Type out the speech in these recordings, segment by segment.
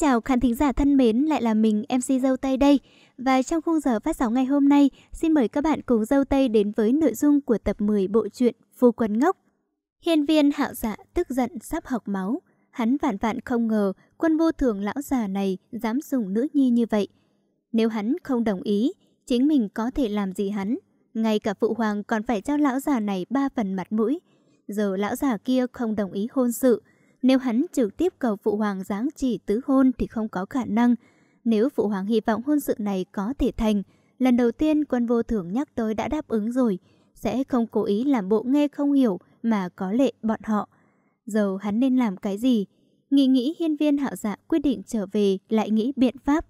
chào khán thính giả thân mến, lại là mình MC Dâu Tây đây. Và trong khung giờ phát sóng ngày hôm nay, xin mời các bạn cùng Dâu Tây đến với nội dung của tập 10 bộ truyện Phu Quân Ngốc. Hiên viên hạo dạ tức giận sắp học máu. Hắn vạn vạn không ngờ quân vô thường lão già này dám dùng nữ nhi như vậy. Nếu hắn không đồng ý, chính mình có thể làm gì hắn. Ngay cả phụ hoàng còn phải cho lão già này ba phần mặt mũi. Giờ lão già kia không đồng ý hôn sự, nếu hắn trực tiếp cầu phụ hoàng giáng chỉ tứ hôn thì không có khả năng. Nếu phụ hoàng hy vọng hôn sự này có thể thành, lần đầu tiên quân vô thưởng nhắc tới đã đáp ứng rồi, sẽ không cố ý làm bộ nghe không hiểu mà có lệ bọn họ. Giờ hắn nên làm cái gì? Nghĩ nghĩ hiên viên hạo dạ quyết định trở về lại nghĩ biện pháp.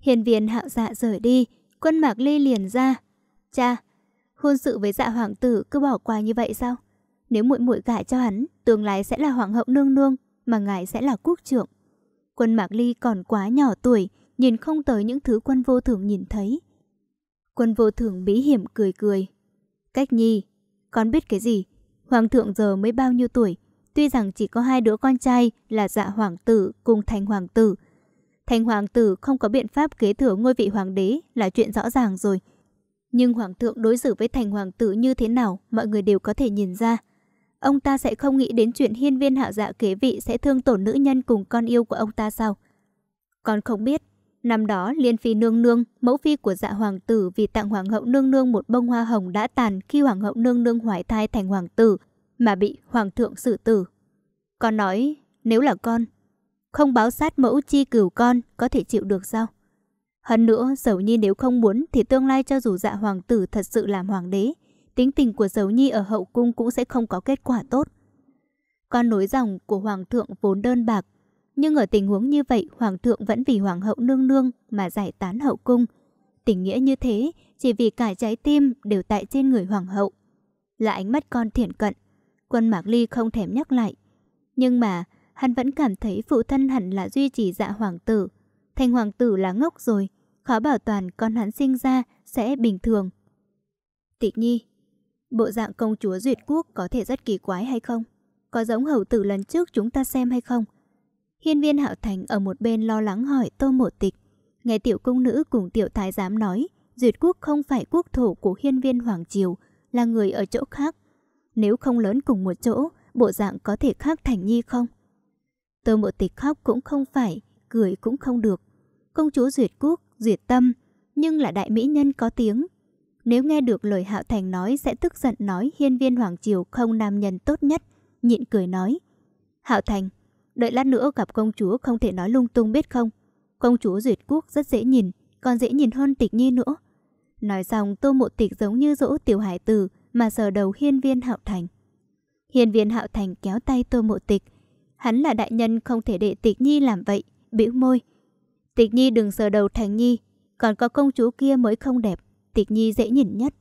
Hiên viên hạo dạ rời đi, quân mạc ly liền ra. Cha, hôn sự với dạ hoàng tử cứ bỏ qua như vậy sao? Nếu muội muội gả cho hắn, tương lai sẽ là hoàng hậu nương nương, mà ngài sẽ là quốc trưởng. Quân Mạc Ly còn quá nhỏ tuổi, nhìn không tới những thứ quân vô thường nhìn thấy. Quân vô thường bí hiểm cười cười. Cách nhi, con biết cái gì? Hoàng thượng giờ mới bao nhiêu tuổi? Tuy rằng chỉ có hai đứa con trai là dạ hoàng tử cùng thành hoàng tử. Thành hoàng tử không có biện pháp kế thừa ngôi vị hoàng đế là chuyện rõ ràng rồi. Nhưng hoàng thượng đối xử với thành hoàng tử như thế nào mọi người đều có thể nhìn ra ông ta sẽ không nghĩ đến chuyện hiên viên hạ dạ kế vị sẽ thương tổn nữ nhân cùng con yêu của ông ta sao? Con không biết. Năm đó, Liên Phi Nương Nương, mẫu phi của dạ hoàng tử vì tặng hoàng hậu Nương Nương một bông hoa hồng đã tàn khi hoàng hậu Nương Nương hoài thai thành hoàng tử, mà bị hoàng thượng xử tử. Con nói, nếu là con, không báo sát mẫu chi cửu con có thể chịu được sao? Hơn nữa, dẫu nhi nếu không muốn thì tương lai cho dù dạ hoàng tử thật sự làm hoàng đế, tính tình của Giấu Nhi ở hậu cung cũng sẽ không có kết quả tốt. Con nối dòng của Hoàng thượng vốn đơn bạc, nhưng ở tình huống như vậy Hoàng thượng vẫn vì Hoàng hậu nương nương mà giải tán hậu cung. Tình nghĩa như thế, chỉ vì cả trái tim đều tại trên người Hoàng hậu. Là ánh mắt con thiện cận, quân Mạc Ly không thèm nhắc lại. Nhưng mà, hắn vẫn cảm thấy phụ thân hẳn là duy trì dạ hoàng tử. Thành hoàng tử là ngốc rồi, khó bảo toàn con hắn sinh ra sẽ bình thường. Tịch nhi, bộ dạng công chúa duyệt quốc có thể rất kỳ quái hay không? Có giống hầu tử lần trước chúng ta xem hay không? Hiên viên hạo thành ở một bên lo lắng hỏi tô một tịch. Nghe tiểu công nữ cùng tiểu thái giám nói, duyệt quốc không phải quốc thổ của hiên viên Hoàng Triều, là người ở chỗ khác. Nếu không lớn cùng một chỗ, bộ dạng có thể khác thành nhi không? Tô một tịch khóc cũng không phải, cười cũng không được. Công chúa duyệt quốc, duyệt tâm, nhưng là đại mỹ nhân có tiếng, nếu nghe được lời Hạo Thành nói sẽ tức giận nói hiên viên Hoàng Triều không nam nhân tốt nhất, nhịn cười nói. Hạo Thành, đợi lát nữa gặp công chúa không thể nói lung tung biết không? Công chúa duyệt quốc rất dễ nhìn, còn dễ nhìn hơn tịch nhi nữa. Nói xong tô mộ tịch giống như dỗ tiểu hải tử mà sờ đầu hiên viên Hạo Thành. Hiên viên Hạo Thành kéo tay tô mộ tịch. Hắn là đại nhân không thể để tịch nhi làm vậy, biểu môi. Tịch nhi đừng sờ đầu Thành nhi, còn có công chúa kia mới không đẹp. Tịch Nhi dễ nhìn nhất.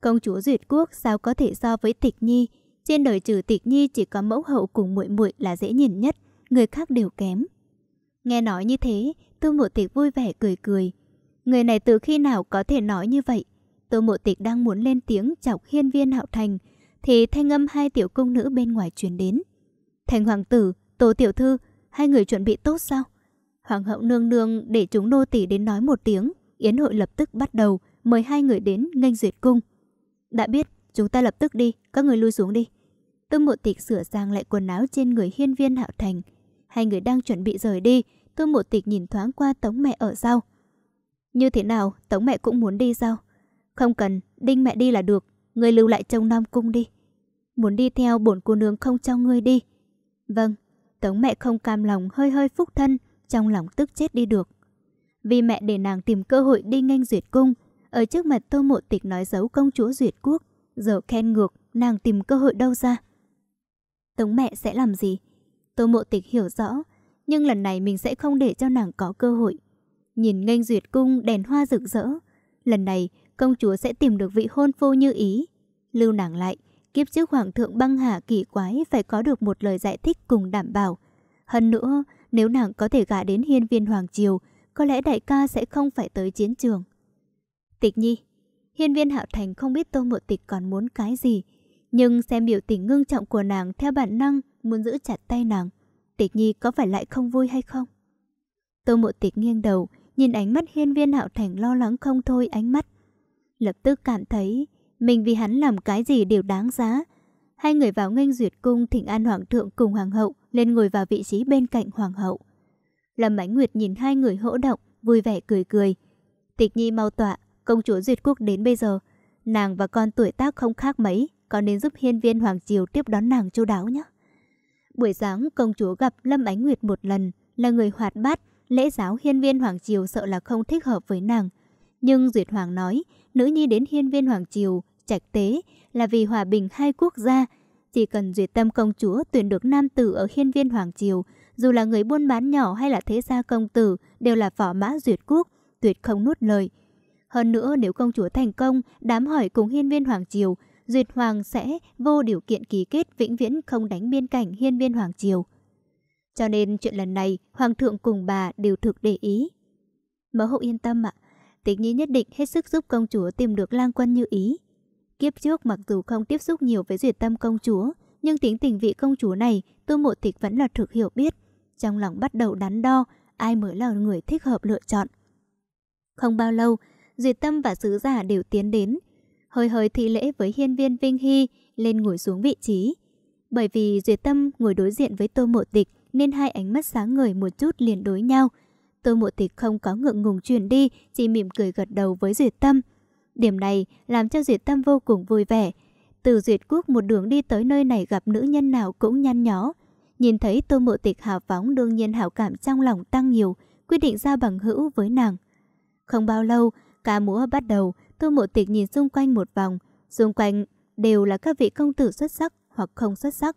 Công chúa Duyệt Quốc sao có thể so với Tịch Nhi? Trên đời trừ Tịch Nhi chỉ có mẫu hậu cùng muội muội là dễ nhìn nhất, người khác đều kém. Nghe nói như thế, Tô Mộ Tịch vui vẻ cười cười. Người này từ khi nào có thể nói như vậy? Tô Mộ Tịch đang muốn lên tiếng chọc hiên viên hạo thành, thì thanh âm hai tiểu công nữ bên ngoài truyền đến. Thành hoàng tử, tổ tiểu thư, hai người chuẩn bị tốt sao? Hoàng hậu nương nương để chúng nô tỳ đến nói một tiếng, yến hội lập tức bắt đầu mời hai người đến nghênh duyệt cung. Đã biết, chúng ta lập tức đi, các người lui xuống đi. Tư mộ tịch sửa sang lại quần áo trên người hiên viên hạo thành. Hai người đang chuẩn bị rời đi, tư mộ tịch nhìn thoáng qua tống mẹ ở sau. Như thế nào, tống mẹ cũng muốn đi sao? Không cần, đinh mẹ đi là được, người lưu lại trong nam cung đi. Muốn đi theo bổn cô nương không cho ngươi đi. Vâng, tống mẹ không cam lòng hơi hơi phúc thân, trong lòng tức chết đi được. Vì mẹ để nàng tìm cơ hội đi nghênh duyệt cung, ở trước mặt tô mộ tịch nói giấu công chúa duyệt quốc Giờ khen ngược Nàng tìm cơ hội đâu ra Tống mẹ sẽ làm gì Tô mộ tịch hiểu rõ Nhưng lần này mình sẽ không để cho nàng có cơ hội Nhìn nghênh duyệt cung đèn hoa rực rỡ Lần này công chúa sẽ tìm được vị hôn phu như ý Lưu nàng lại Kiếp trước hoàng thượng băng hà kỳ quái Phải có được một lời giải thích cùng đảm bảo Hơn nữa Nếu nàng có thể gả đến hiên viên hoàng triều Có lẽ đại ca sẽ không phải tới chiến trường Tịch nhi Hiên viên hạo thành không biết tô mộ tịch còn muốn cái gì Nhưng xem biểu tình ngưng trọng của nàng theo bản năng Muốn giữ chặt tay nàng Tịch nhi có phải lại không vui hay không Tô mộ tịch nghiêng đầu Nhìn ánh mắt hiên viên hạo thành lo lắng không thôi ánh mắt Lập tức cảm thấy Mình vì hắn làm cái gì đều đáng giá Hai người vào nghênh duyệt cung Thịnh An Hoàng thượng cùng Hoàng hậu Lên ngồi vào vị trí bên cạnh Hoàng hậu Lâm Ánh Nguyệt nhìn hai người hỗ động Vui vẻ cười cười Tịch nhi mau tọa công chúa duyệt quốc đến bây giờ, nàng và con tuổi tác không khác mấy, con nên giúp hiên viên Hoàng Triều tiếp đón nàng chu đáo nhé. Buổi sáng công chúa gặp Lâm Ánh Nguyệt một lần, là người hoạt bát, lễ giáo hiên viên Hoàng Triều sợ là không thích hợp với nàng. Nhưng Duyệt Hoàng nói, nữ nhi đến hiên viên Hoàng Triều, trạch tế, là vì hòa bình hai quốc gia. Chỉ cần Duyệt Tâm công chúa tuyển được nam tử ở hiên viên Hoàng Triều, dù là người buôn bán nhỏ hay là thế gia công tử, đều là phỏ mã Duyệt Quốc, tuyệt không nuốt lời. Hơn nữa nếu công chúa thành công, đám hỏi cùng hiên viên Hoàng Triều, Duyệt Hoàng sẽ vô điều kiện ký kết vĩnh viễn không đánh biên cảnh hiên viên Hoàng Triều. Cho nên chuyện lần này, Hoàng thượng cùng bà đều thực để ý. Mẫu hậu yên tâm ạ, Tịch Nhi nhất định hết sức giúp công chúa tìm được lang quân như ý. Kiếp trước mặc dù không tiếp xúc nhiều với duyệt tâm công chúa, nhưng tính tình vị công chúa này, tu mộ tịch vẫn là thực hiểu biết. Trong lòng bắt đầu đắn đo, ai mới là người thích hợp lựa chọn. Không bao lâu, Duyệt Tâm và sứ giả đều tiến đến, hơi hơi thị lễ với hiên viên Vinh Hy, lên ngồi xuống vị trí. Bởi vì Duyệt Tâm ngồi đối diện với Tô Mộ Tịch nên hai ánh mắt sáng ngời một chút liền đối nhau. Tô Mộ Tịch không có ngượng ngùng truyền đi, chỉ mỉm cười gật đầu với Duyệt Tâm. Điểm này làm cho Duyệt Tâm vô cùng vui vẻ. Từ Duyệt Quốc một đường đi tới nơi này gặp nữ nhân nào cũng nhăn nhó. Nhìn thấy Tô Mộ Tịch hào phóng đương nhiên hảo cảm trong lòng tăng nhiều, quyết định ra bằng hữu với nàng. Không bao lâu, ca múa bắt đầu, tôi Mộ Tịch nhìn xung quanh một vòng, xung quanh đều là các vị công tử xuất sắc hoặc không xuất sắc.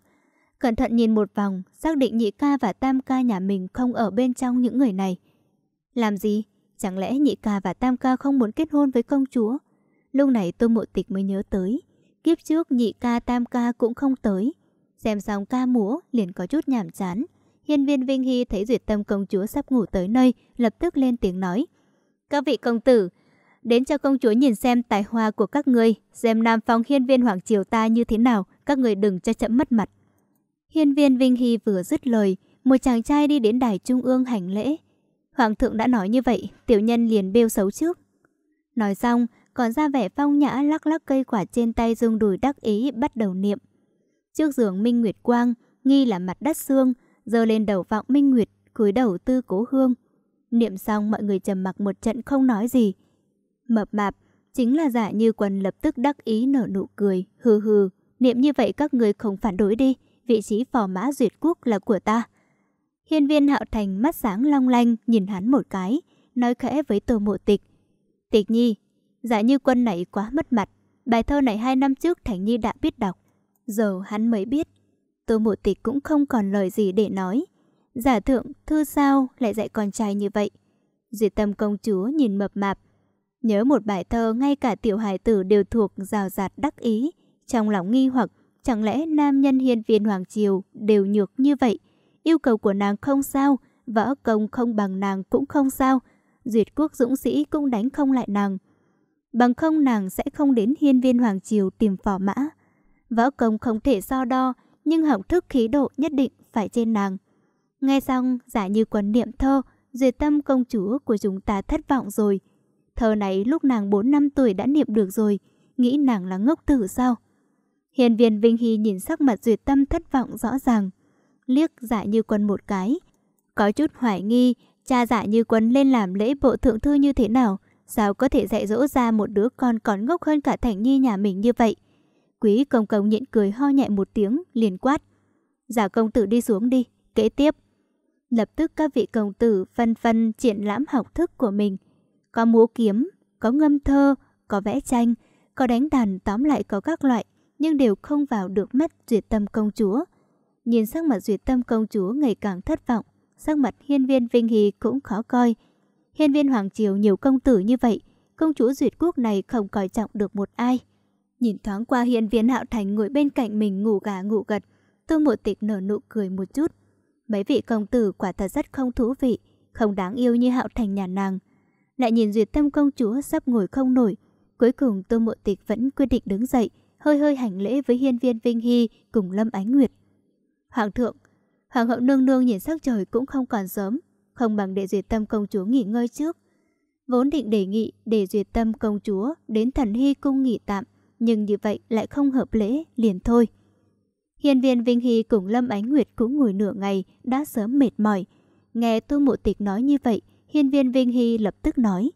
Cẩn thận nhìn một vòng, xác định nhị ca và tam ca nhà mình không ở bên trong những người này. Làm gì? Chẳng lẽ nhị ca và tam ca không muốn kết hôn với công chúa? Lúc này tôi Mộ Tịch mới nhớ tới, kiếp trước nhị ca tam ca cũng không tới. Xem xong ca múa liền có chút nhảm chán. Hiên viên Vinh Hy thấy duyệt tâm công chúa sắp ngủ tới nơi, lập tức lên tiếng nói. Các vị công tử, đến cho công chúa nhìn xem tài hoa của các ngươi, xem Nam Phong hiên viên Hoàng Triều ta như thế nào, các người đừng cho chậm mất mặt. Hiên viên Vinh Hy vừa dứt lời, một chàng trai đi đến đài trung ương hành lễ. Hoàng thượng đã nói như vậy, tiểu nhân liền bêu xấu trước. Nói xong, còn ra vẻ phong nhã lắc lắc cây quả trên tay dung đùi đắc ý bắt đầu niệm. Trước giường Minh Nguyệt Quang, nghi là mặt đất xương, giơ lên đầu vọng Minh Nguyệt, cúi đầu tư cố hương. Niệm xong mọi người trầm mặc một trận không nói gì, mập mạp, chính là giả như quân lập tức đắc ý nở nụ cười, hừ hừ, niệm như vậy các người không phản đối đi, vị trí phò mã duyệt quốc là của ta. Hiên viên hạo thành mắt sáng long lanh nhìn hắn một cái, nói khẽ với tô mộ tịch. Tịch nhi, giả như quân này quá mất mặt, bài thơ này hai năm trước Thành Nhi đã biết đọc, giờ hắn mới biết. Tô mộ tịch cũng không còn lời gì để nói. Giả thượng, thư sao lại dạy con trai như vậy? Duyệt tâm công chúa nhìn mập mạp, Nhớ một bài thơ ngay cả tiểu hài tử đều thuộc rào rạt đắc ý, trong lòng nghi hoặc chẳng lẽ nam nhân hiên viên Hoàng Triều đều nhược như vậy? Yêu cầu của nàng không sao, võ công không bằng nàng cũng không sao, duyệt quốc dũng sĩ cũng đánh không lại nàng. Bằng không nàng sẽ không đến hiên viên Hoàng Triều tìm phò mã. Võ công không thể so đo, nhưng học thức khí độ nhất định phải trên nàng. Nghe xong, giả như quần niệm thơ, duyệt tâm công chúa của chúng ta thất vọng rồi. Thơ này lúc nàng 4 năm tuổi đã niệm được rồi, nghĩ nàng là ngốc tử sao? Hiền viên Vinh Hy nhìn sắc mặt Duyệt Tâm thất vọng rõ ràng, liếc dại như quân một cái. Có chút hoài nghi, cha dại như quân lên làm lễ bộ thượng thư như thế nào, sao có thể dạy dỗ ra một đứa con còn ngốc hơn cả Thành Nhi nhà mình như vậy? Quý công công nhịn cười ho nhẹ một tiếng, liền quát. Giả dạ công tử đi xuống đi, kế tiếp. Lập tức các vị công tử phân phân triển lãm học thức của mình, có múa kiếm, có ngâm thơ, có vẽ tranh, có đánh đàn tóm lại có các loại, nhưng đều không vào được mắt duyệt tâm công chúa. Nhìn sắc mặt duyệt tâm công chúa ngày càng thất vọng, sắc mặt hiên viên Vinh Hì cũng khó coi. Hiên viên Hoàng Triều nhiều công tử như vậy, công chúa duyệt quốc này không coi trọng được một ai. Nhìn thoáng qua hiên viên hạo thành ngồi bên cạnh mình ngủ gà ngủ gật, tư mộ tịch nở nụ cười một chút. Mấy vị công tử quả thật rất không thú vị, không đáng yêu như hạo thành nhà nàng lại nhìn Duyệt Tâm công chúa sắp ngồi không nổi. Cuối cùng Tô Mộ Tịch vẫn quyết định đứng dậy, hơi hơi hành lễ với hiên viên Vinh Hy cùng Lâm Ánh Nguyệt. Hoàng thượng, Hoàng hậu nương nương nhìn sắc trời cũng không còn sớm, không bằng để Duyệt Tâm công chúa nghỉ ngơi trước. Vốn định đề nghị để Duyệt Tâm công chúa đến thần hy cung nghỉ tạm, nhưng như vậy lại không hợp lễ, liền thôi. Hiên viên Vinh Hy cùng Lâm Ánh Nguyệt cũng ngồi nửa ngày, đã sớm mệt mỏi. Nghe Tô Mộ Tịch nói như vậy, Hiên viên Vinh Hy lập tức nói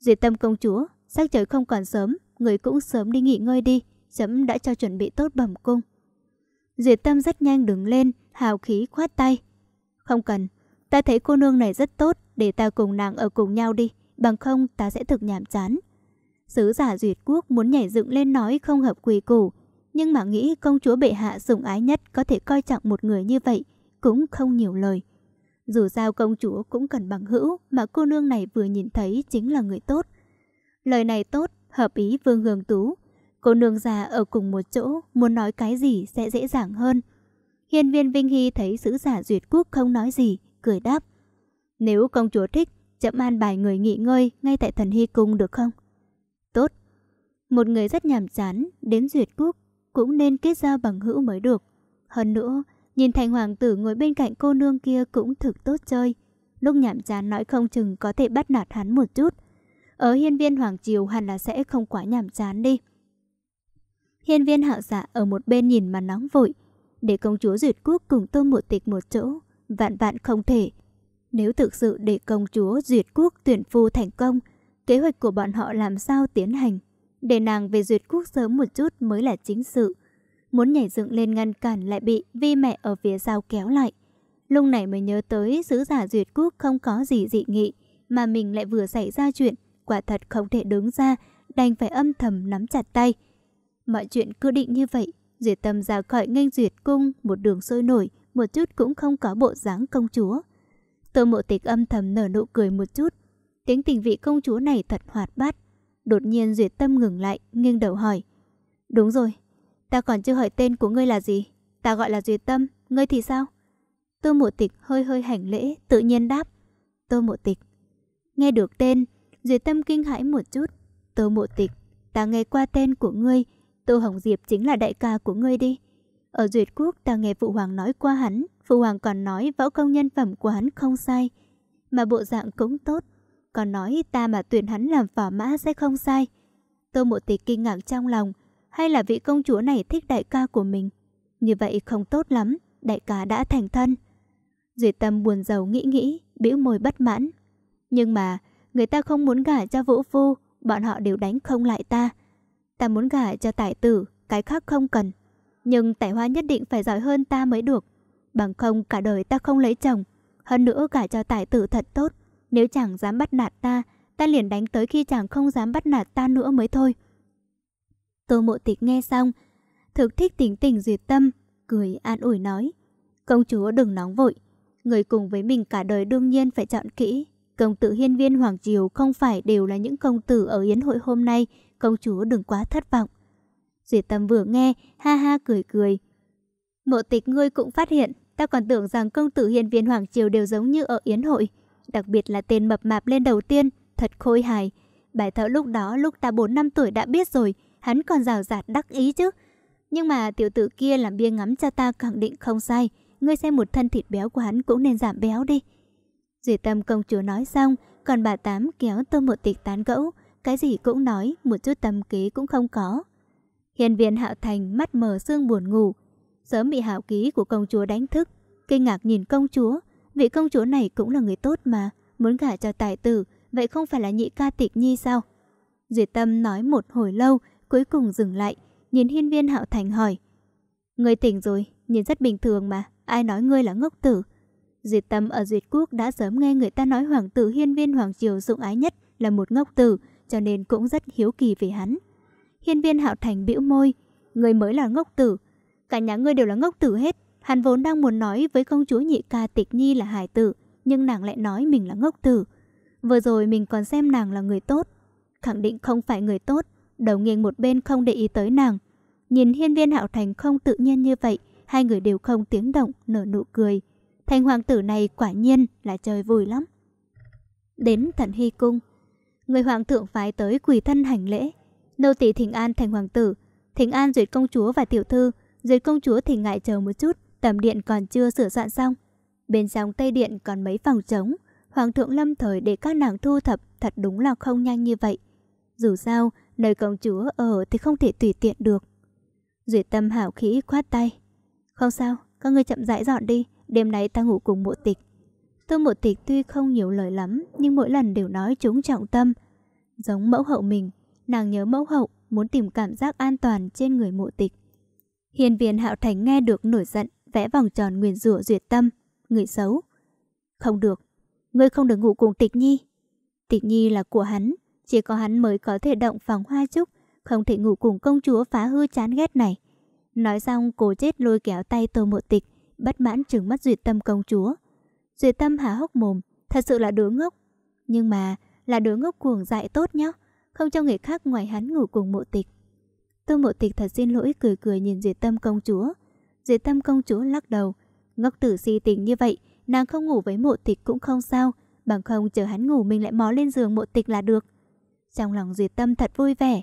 Duyệt tâm công chúa Sắc trời không còn sớm Người cũng sớm đi nghỉ ngơi đi Chấm đã cho chuẩn bị tốt bẩm cung Duyệt tâm rất nhanh đứng lên Hào khí khoát tay Không cần Ta thấy cô nương này rất tốt Để ta cùng nàng ở cùng nhau đi Bằng không ta sẽ thực nhàm chán Sứ giả Duyệt Quốc muốn nhảy dựng lên nói không hợp quỳ củ Nhưng mà nghĩ công chúa bệ hạ sủng ái nhất Có thể coi trọng một người như vậy Cũng không nhiều lời dù sao công chúa cũng cần bằng hữu mà cô nương này vừa nhìn thấy chính là người tốt. Lời này tốt, hợp ý Vương Hương Tú. Cô nương già ở cùng một chỗ, muốn nói cái gì sẽ dễ dàng hơn. Hiên viên Vinh Hy thấy sứ giả duyệt quốc không nói gì, cười đáp. Nếu công chúa thích, chậm an bài người nghỉ ngơi ngay tại thần hy cung được không? Tốt. Một người rất nhàm chán, đến duyệt quốc cũng nên kết giao bằng hữu mới được. Hơn nữa, Nhìn thành hoàng tử ngồi bên cạnh cô nương kia cũng thực tốt chơi Lúc nhảm chán nói không chừng có thể bắt nạt hắn một chút Ở hiên viên hoàng triều hẳn là sẽ không quá nhảm chán đi Hiên viên hạo dạ ở một bên nhìn mà nóng vội Để công chúa duyệt quốc cùng tô một tịch một chỗ Vạn vạn không thể Nếu thực sự để công chúa duyệt quốc tuyển phu thành công Kế hoạch của bọn họ làm sao tiến hành Để nàng về duyệt quốc sớm một chút mới là chính sự muốn nhảy dựng lên ngăn cản lại bị vi mẹ ở phía sau kéo lại. Lúc này mới nhớ tới sứ giả duyệt quốc không có gì dị nghị, mà mình lại vừa xảy ra chuyện, quả thật không thể đứng ra, đành phải âm thầm nắm chặt tay. Mọi chuyện cứ định như vậy, duyệt tâm ra khỏi nghênh duyệt cung, một đường sôi nổi, một chút cũng không có bộ dáng công chúa. Tô mộ tịch âm thầm nở nụ cười một chút, tính tình vị công chúa này thật hoạt bát. Đột nhiên duyệt tâm ngừng lại, nghiêng đầu hỏi. Đúng rồi, Ta còn chưa hỏi tên của ngươi là gì Ta gọi là Duyệt Tâm Ngươi thì sao Tô Mộ Tịch hơi hơi hành lễ Tự nhiên đáp Tô Mộ Tịch Nghe được tên Duyệt Tâm kinh hãi một chút Tô Mộ Tịch Ta nghe qua tên của ngươi Tô Hồng Diệp chính là đại ca của ngươi đi Ở Duyệt Quốc ta nghe Phụ Hoàng nói qua hắn Phụ Hoàng còn nói võ công nhân phẩm của hắn không sai Mà bộ dạng cũng tốt Còn nói ta mà tuyển hắn làm phỏ mã sẽ không sai Tô Mộ Tịch kinh ngạc trong lòng hay là vị công chúa này thích đại ca của mình. Như vậy không tốt lắm, đại ca đã thành thân. Duyệt tâm buồn giàu nghĩ nghĩ, bĩu môi bất mãn. Nhưng mà, người ta không muốn gả cho vũ phu, bọn họ đều đánh không lại ta. Ta muốn gả cho tài tử, cái khác không cần. Nhưng tài hoa nhất định phải giỏi hơn ta mới được. Bằng không cả đời ta không lấy chồng. Hơn nữa gả cho tài tử thật tốt. Nếu chàng dám bắt nạt ta, ta liền đánh tới khi chàng không dám bắt nạt ta nữa mới thôi. Tô Mộ Tịch nghe xong, thực thích tỉnh tỉnh duyệt tâm, cười an ủi nói. Công chúa đừng nóng vội, người cùng với mình cả đời đương nhiên phải chọn kỹ. Công tử hiên viên Hoàng Triều không phải đều là những công tử ở Yến hội hôm nay, công chúa đừng quá thất vọng. Duyệt tâm vừa nghe, ha ha cười cười. Mộ tịch ngươi cũng phát hiện, ta còn tưởng rằng công tử hiên viên Hoàng Triều đều giống như ở Yến hội. Đặc biệt là tên mập mạp lên đầu tiên, thật khôi hài. Bài thơ lúc đó lúc ta 4 năm tuổi đã biết rồi, hắn còn rào rạt đắc ý chứ. Nhưng mà tiểu tử kia làm bia ngắm cha ta khẳng định không sai. Ngươi xem một thân thịt béo của hắn cũng nên giảm béo đi. Duy tâm công chúa nói xong, còn bà Tám kéo tô một tịch tán gẫu. Cái gì cũng nói, một chút tâm kế cũng không có. Hiền viên hạo thành mắt mờ sương buồn ngủ. Sớm bị hạo ký của công chúa đánh thức. Kinh ngạc nhìn công chúa. Vị công chúa này cũng là người tốt mà. Muốn gả cho tài tử, vậy không phải là nhị ca tịch nhi sao? Duyệt Tâm nói một hồi lâu cuối cùng dừng lại, nhìn hiên viên hạo thành hỏi. Người tỉnh rồi, nhìn rất bình thường mà, ai nói ngươi là ngốc tử. Duyệt tâm ở Duyệt Quốc đã sớm nghe người ta nói hoàng tử hiên viên hoàng triều dụng ái nhất là một ngốc tử, cho nên cũng rất hiếu kỳ về hắn. Hiên viên hạo thành bĩu môi, người mới là ngốc tử. Cả nhà ngươi đều là ngốc tử hết, hắn vốn đang muốn nói với công chúa nhị ca tịch nhi là hải tử, nhưng nàng lại nói mình là ngốc tử. Vừa rồi mình còn xem nàng là người tốt, khẳng định không phải người tốt, đầu nghiêng một bên không để ý tới nàng. Nhìn hiên viên hạo thành không tự nhiên như vậy, hai người đều không tiếng động, nở nụ cười. Thành hoàng tử này quả nhiên là chơi vui lắm. Đến thần hy cung, người hoàng thượng phái tới quỳ thân hành lễ. Nô tỳ thỉnh an thành hoàng tử, thỉnh an duyệt công chúa và tiểu thư, duyệt công chúa thì ngại chờ một chút, tầm điện còn chưa sửa soạn xong. Bên trong tây điện còn mấy phòng trống, hoàng thượng lâm thời để các nàng thu thập thật đúng là không nhanh như vậy. Dù sao, Nơi công chúa ở thì không thể tùy tiện được Duy tâm hảo khí khoát tay Không sao, các người chậm rãi dọn đi Đêm nay ta ngủ cùng mộ tịch Tô mộ tịch tuy không nhiều lời lắm Nhưng mỗi lần đều nói chúng trọng tâm Giống mẫu hậu mình Nàng nhớ mẫu hậu muốn tìm cảm giác an toàn trên người mộ tịch Hiền viên hạo thành nghe được nổi giận Vẽ vòng tròn nguyền rủa duyệt tâm Người xấu Không được, ngươi không được ngủ cùng tịch nhi Tịch nhi là của hắn chỉ có hắn mới có thể động phòng hoa trúc Không thể ngủ cùng công chúa phá hư chán ghét này Nói xong cố chết lôi kéo tay tô mộ tịch Bất mãn trừng mắt duyệt tâm công chúa Duyệt tâm há hốc mồm Thật sự là đứa ngốc Nhưng mà là đứa ngốc cuồng dại tốt nhá Không cho người khác ngoài hắn ngủ cùng mộ tịch Tô mộ tịch thật xin lỗi cười cười nhìn duyệt tâm công chúa Duyệt tâm công chúa lắc đầu Ngốc tử si tình như vậy Nàng không ngủ với mộ tịch cũng không sao Bằng không chờ hắn ngủ mình lại mò lên giường mộ tịch là được trong lòng Duyệt Tâm thật vui vẻ.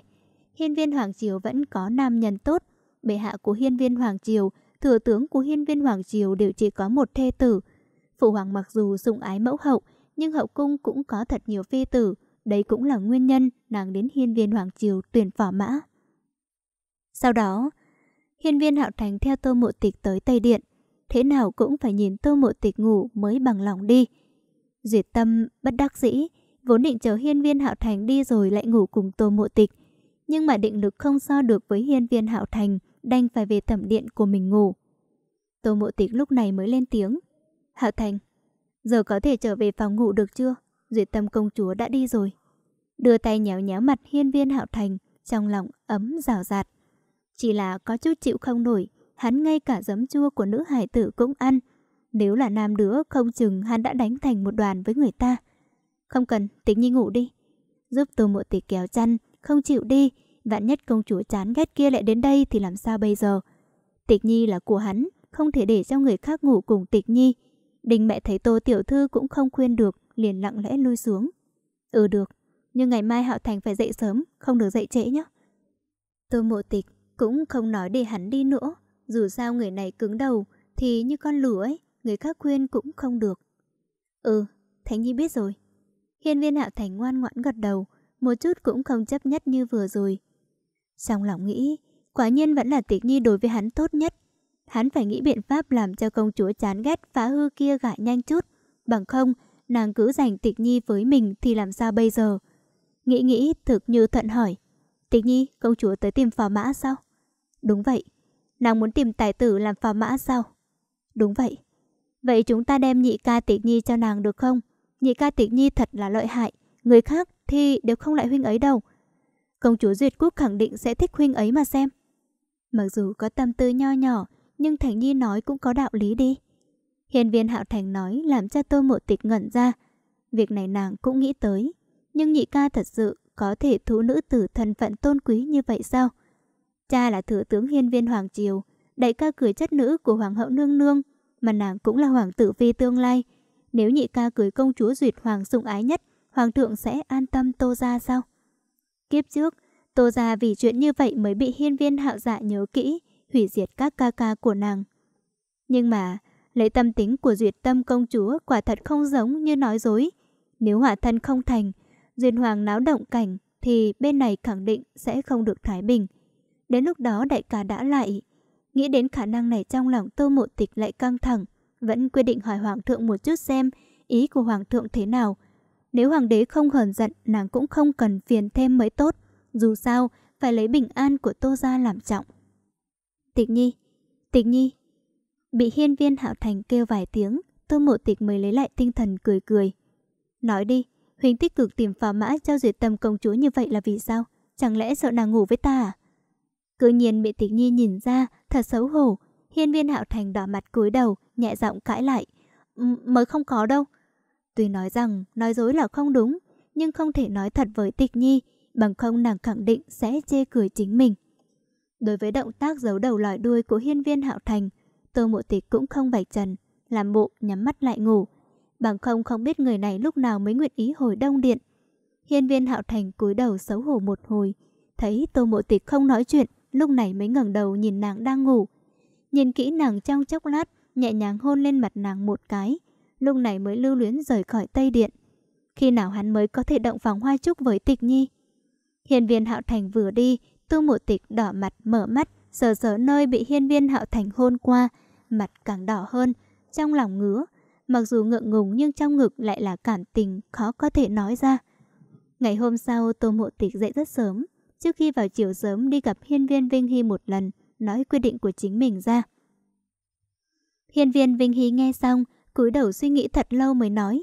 Hiên viên Hoàng Triều vẫn có nam nhân tốt. Bệ hạ của hiên viên Hoàng Triều, thừa tướng của hiên viên Hoàng Triều đều chỉ có một thê tử. Phụ hoàng mặc dù sủng ái mẫu hậu, nhưng hậu cung cũng có thật nhiều phi tử. Đấy cũng là nguyên nhân nàng đến hiên viên Hoàng Triều tuyển phỏ mã. Sau đó, hiên viên Hạo Thành theo tô mộ tịch tới Tây Điện. Thế nào cũng phải nhìn tô mộ tịch ngủ mới bằng lòng đi. Duyệt tâm bất đắc dĩ, vốn định chờ hiên viên hạo thành đi rồi lại ngủ cùng tô mộ tịch. Nhưng mà định lực không so được với hiên viên hạo thành, đành phải về thẩm điện của mình ngủ. Tô mộ tịch lúc này mới lên tiếng. Hạo thành, giờ có thể trở về phòng ngủ được chưa? Duyệt tâm công chúa đã đi rồi. Đưa tay nhéo nhéo mặt hiên viên hạo thành, trong lòng ấm rào rạt. Chỉ là có chút chịu không nổi, hắn ngay cả giấm chua của nữ hải tử cũng ăn. Nếu là nam đứa, không chừng hắn đã đánh thành một đoàn với người ta. Không cần, tịch nhi ngủ đi. Giúp tôi mộ tịch kéo chăn, không chịu đi. Vạn nhất công chúa chán ghét kia lại đến đây thì làm sao bây giờ? Tịch nhi là của hắn, không thể để cho người khác ngủ cùng tịch nhi. Đình mẹ thấy tô tiểu thư cũng không khuyên được, liền lặng lẽ lui xuống. Ừ được, nhưng ngày mai Hạo Thành phải dậy sớm, không được dậy trễ nhé. Tô mộ tịch cũng không nói để hắn đi nữa. Dù sao người này cứng đầu, thì như con lửa ấy, người khác khuyên cũng không được. Ừ, Thánh Nhi biết rồi. Hiên viên hạo thành ngoan ngoãn gật đầu, một chút cũng không chấp nhất như vừa rồi. Trong lòng nghĩ, quả nhiên vẫn là tịch nhi đối với hắn tốt nhất. Hắn phải nghĩ biện pháp làm cho công chúa chán ghét phá hư kia gại nhanh chút. Bằng không, nàng cứ giành tịch nhi với mình thì làm sao bây giờ? Nghĩ nghĩ thực như thuận hỏi. Tịch nhi, công chúa tới tìm phò mã sao? Đúng vậy. Nàng muốn tìm tài tử làm phò mã sao? Đúng vậy. Vậy chúng ta đem nhị ca tịch nhi cho nàng được không? nhị ca tịch nhi thật là lợi hại, người khác thì đều không lại huynh ấy đâu. Công chúa Duyệt Quốc khẳng định sẽ thích huynh ấy mà xem. Mặc dù có tâm tư nho nhỏ, nhưng Thành Nhi nói cũng có đạo lý đi. Hiền viên Hạo Thành nói làm cha tôi một tịch ngẩn ra. Việc này nàng cũng nghĩ tới, nhưng nhị ca thật sự có thể thú nữ tử thân phận tôn quý như vậy sao? Cha là thừa tướng hiên viên Hoàng Triều, đại ca cười chất nữ của Hoàng hậu Nương Nương, mà nàng cũng là hoàng tử phi tương lai, nếu nhị ca cưới công chúa duyệt hoàng sủng ái nhất, hoàng thượng sẽ an tâm tô ra sao? Kiếp trước, tô ra vì chuyện như vậy mới bị hiên viên hạo dạ nhớ kỹ, hủy diệt các ca ca của nàng. Nhưng mà, lấy tâm tính của duyệt tâm công chúa quả thật không giống như nói dối. Nếu hỏa thân không thành, duyên hoàng náo động cảnh, thì bên này khẳng định sẽ không được thái bình. Đến lúc đó đại ca đã lại. Nghĩ đến khả năng này trong lòng tô mộ tịch lại căng thẳng vẫn quyết định hỏi hoàng thượng một chút xem ý của hoàng thượng thế nào. Nếu hoàng đế không hờn giận, nàng cũng không cần phiền thêm mới tốt. Dù sao, phải lấy bình an của Tô Gia làm trọng. Tịch nhi, tịch nhi. Bị hiên viên hạo thành kêu vài tiếng, Tô Mộ Tịch mới lấy lại tinh thần cười cười. Nói đi, Huỳnh tích cực tìm phò mã cho duyệt tâm công chúa như vậy là vì sao? Chẳng lẽ sợ nàng ngủ với ta à? Cứ nhiên bị tịch nhi nhìn ra, thật xấu hổ, Hiên viên hạo thành đỏ mặt cúi đầu, nhẹ giọng cãi lại. Mới không có đâu. Tuy nói rằng nói dối là không đúng, nhưng không thể nói thật với tịch nhi, bằng không nàng khẳng định sẽ chê cười chính mình. Đối với động tác giấu đầu lòi đuôi của hiên viên hạo thành, tô mộ tịch cũng không bạch trần, làm bộ nhắm mắt lại ngủ. Bằng không không biết người này lúc nào mới nguyện ý hồi đông điện. Hiên viên hạo thành cúi đầu xấu hổ một hồi, thấy tô mộ tịch không nói chuyện, lúc này mới ngẩng đầu nhìn nàng đang ngủ, nhìn kỹ nàng trong chốc lát, nhẹ nhàng hôn lên mặt nàng một cái, lúc này mới lưu luyến rời khỏi Tây Điện. Khi nào hắn mới có thể động phòng hoa trúc với tịch nhi? Hiên viên hạo thành vừa đi, tu mộ tịch đỏ mặt mở mắt, sờ sờ nơi bị hiên viên hạo thành hôn qua, mặt càng đỏ hơn, trong lòng ngứa, mặc dù ngượng ngùng nhưng trong ngực lại là cảm tình khó có thể nói ra. Ngày hôm sau, Tô Mộ Tịch dậy rất sớm, trước khi vào chiều sớm đi gặp Hiên Viên Vinh Hy một lần, nói quyết định của chính mình ra. Hiên viên Vinh Hy nghe xong, cúi đầu suy nghĩ thật lâu mới nói.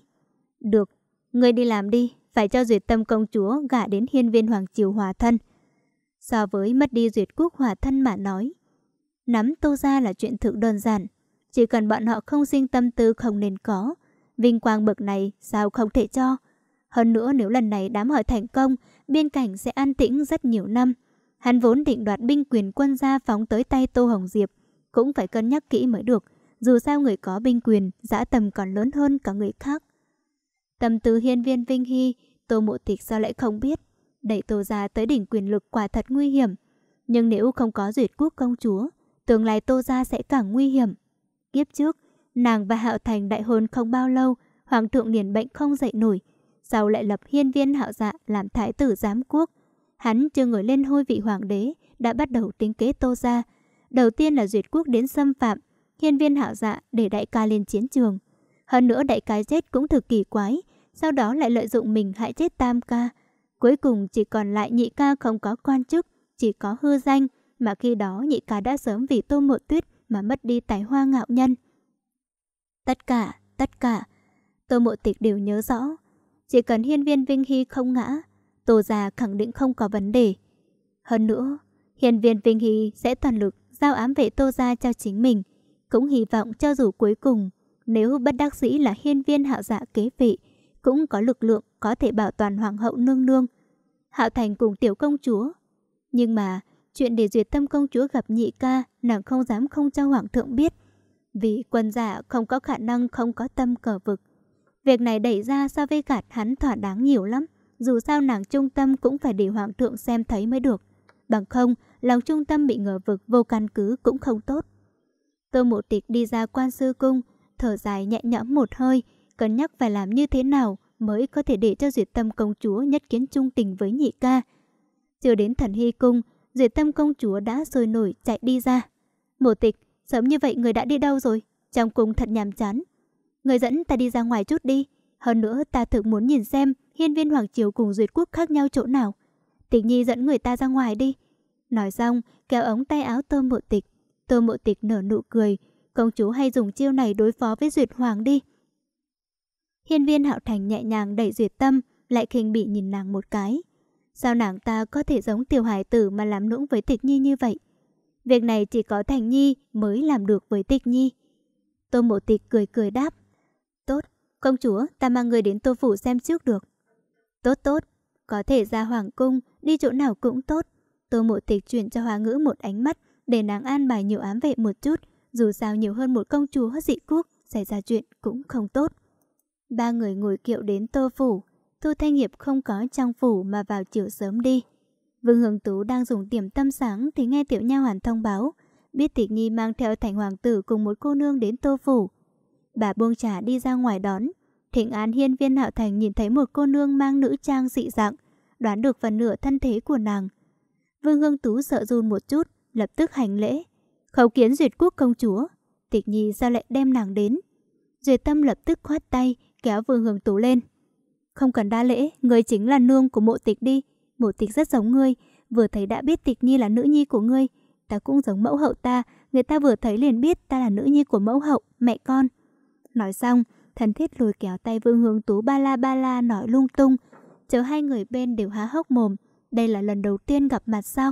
Được, ngươi đi làm đi, phải cho duyệt tâm công chúa gả đến hiên viên Hoàng Triều hòa thân. So với mất đi duyệt quốc hòa thân mà nói, nắm tô ra là chuyện thực đơn giản. Chỉ cần bọn họ không sinh tâm tư không nên có, vinh quang bậc này sao không thể cho. Hơn nữa nếu lần này đám hỏi thành công, biên cảnh sẽ an tĩnh rất nhiều năm. Hắn vốn định đoạt binh quyền quân gia phóng tới tay Tô Hồng Diệp, cũng phải cân nhắc kỹ mới được, dù sao người có binh quyền, dã tầm còn lớn hơn cả người khác. Tầm từ hiên viên Vinh Hy, Tô Mộ Tịch sao lại không biết, đẩy Tô ra tới đỉnh quyền lực quả thật nguy hiểm, nhưng nếu không có duyệt quốc công chúa, tương lai Tô ra sẽ càng nguy hiểm. Kiếp trước, nàng và Hạo Thành đại hôn không bao lâu, hoàng thượng liền bệnh không dậy nổi, sau lại lập hiên viên Hạo Dạ làm thái tử giám quốc Hắn chưa ngồi lên hôi vị hoàng đế, đã bắt đầu tính kế Tô ra Đầu tiên là duyệt quốc đến xâm phạm, hiên viên hạo dạ để đại ca lên chiến trường. Hơn nữa đại ca chết cũng thực kỳ quái, sau đó lại lợi dụng mình hại chết tam ca. Cuối cùng chỉ còn lại nhị ca không có quan chức, chỉ có hư danh, mà khi đó nhị ca đã sớm vì tô mộ tuyết mà mất đi tài hoa ngạo nhân. Tất cả, tất cả, tô mộ tịch đều nhớ rõ. Chỉ cần hiên viên Vinh Hy không ngã, Tô Gia khẳng định không có vấn đề. Hơn nữa, hiền viên Vinh Hy sẽ toàn lực giao ám vệ Tô Gia cho chính mình, cũng hy vọng cho dù cuối cùng, nếu bất đắc sĩ là hiên viên hạo dạ kế vị, cũng có lực lượng có thể bảo toàn hoàng hậu nương nương. Hạo Thành cùng tiểu công chúa. Nhưng mà, chuyện để duyệt tâm công chúa gặp nhị ca, nàng không dám không cho hoàng thượng biết. Vì quân giả không có khả năng không có tâm cờ vực. Việc này đẩy ra so với gạt hắn thỏa đáng nhiều lắm dù sao nàng trung tâm cũng phải để hoàng thượng xem thấy mới được. Bằng không, lòng trung tâm bị ngờ vực vô căn cứ cũng không tốt. Tô Mộ Tịch đi ra quan sư cung, thở dài nhẹ nhõm một hơi, cân nhắc phải làm như thế nào mới có thể để cho Duyệt Tâm công chúa nhất kiến trung tình với nhị ca. Chưa đến thần hy cung, Duyệt Tâm công chúa đã sôi nổi chạy đi ra. Mộ Tịch, sớm như vậy người đã đi đâu rồi? Trong cung thật nhàm chán. Người dẫn ta đi ra ngoài chút đi. Hơn nữa ta thực muốn nhìn xem hiên viên Hoàng Triều cùng Duyệt Quốc khác nhau chỗ nào. Tịch Nhi dẫn người ta ra ngoài đi. Nói xong, kéo ống tay áo tơ mộ tịch. tơ mộ tịch nở nụ cười. Công chúa hay dùng chiêu này đối phó với Duyệt Hoàng đi. Hiên viên Hạo Thành nhẹ nhàng đẩy Duyệt Tâm, lại khinh bị nhìn nàng một cái. Sao nàng ta có thể giống tiểu hải tử mà làm nũng với tịch nhi như vậy? Việc này chỉ có Thành Nhi mới làm được với tịch nhi. Tô mộ tịch cười cười đáp. Công chúa, ta mang người đến tô phủ xem trước được. Tốt tốt, có thể ra hoàng cung, đi chỗ nào cũng tốt. Tô mộ tịch chuyển cho hóa ngữ một ánh mắt, để nàng an bài nhiều ám vệ một chút. Dù sao nhiều hơn một công chúa dị quốc, xảy ra chuyện cũng không tốt. Ba người ngồi kiệu đến tô phủ. Thu Thanh Hiệp không có trong phủ mà vào chiều sớm đi. Vương Hương Tú đang dùng tiềm tâm sáng thì nghe Tiểu Nha Hoàn thông báo. Biết Tịch Nhi mang theo Thành Hoàng Tử cùng một cô nương đến tô phủ, Bà buông trà đi ra ngoài đón. Thịnh án hiên viên hạo thành nhìn thấy một cô nương mang nữ trang dị dạng, đoán được phần nửa thân thế của nàng. Vương Hương Tú sợ run một chút, lập tức hành lễ. khẩu kiến duyệt quốc công chúa, tịch nhi sao lại đem nàng đến. Duyệt tâm lập tức khoát tay, kéo Vương Hương Tú lên. Không cần đa lễ, ngươi chính là nương của mộ tịch đi. Mộ tịch rất giống ngươi, vừa thấy đã biết tịch nhi là nữ nhi của ngươi. Ta cũng giống mẫu hậu ta, người ta vừa thấy liền biết ta là nữ nhi của mẫu hậu, mẹ con. Nói xong, thần thiết lùi kéo tay Vương Hướng Tú ba la ba la nói lung tung. Chờ hai người bên đều há hốc mồm. Đây là lần đầu tiên gặp mặt sao?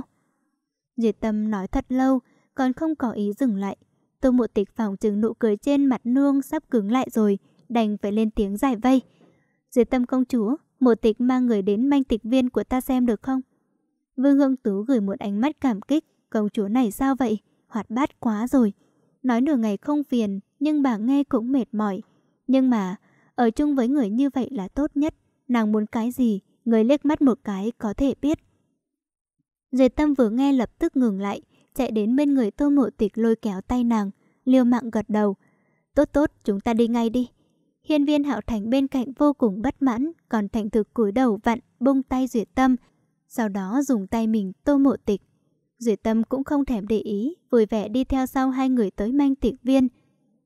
Duyệt tâm nói thật lâu, còn không có ý dừng lại. Tô mộ tịch phòng chừng nụ cười trên mặt nương sắp cứng lại rồi, đành phải lên tiếng giải vây. Duyệt tâm công chúa, mộ tịch mang người đến manh tịch viên của ta xem được không? Vương Hương Tú gửi một ánh mắt cảm kích, công chúa này sao vậy? Hoạt bát quá rồi. Nói nửa ngày không phiền, nhưng bà nghe cũng mệt mỏi. Nhưng mà, ở chung với người như vậy là tốt nhất. Nàng muốn cái gì, người liếc mắt một cái có thể biết. Duyệt tâm vừa nghe lập tức ngừng lại, chạy đến bên người tô mộ tịch lôi kéo tay nàng, liều mạng gật đầu. Tốt tốt, chúng ta đi ngay đi. Hiên viên hạo thành bên cạnh vô cùng bất mãn, còn thành thực cúi đầu vặn, bung tay duyệt tâm. Sau đó dùng tay mình tô mộ tịch Duy Tâm cũng không thèm để ý, vui vẻ đi theo sau hai người tới manh tiệc viên.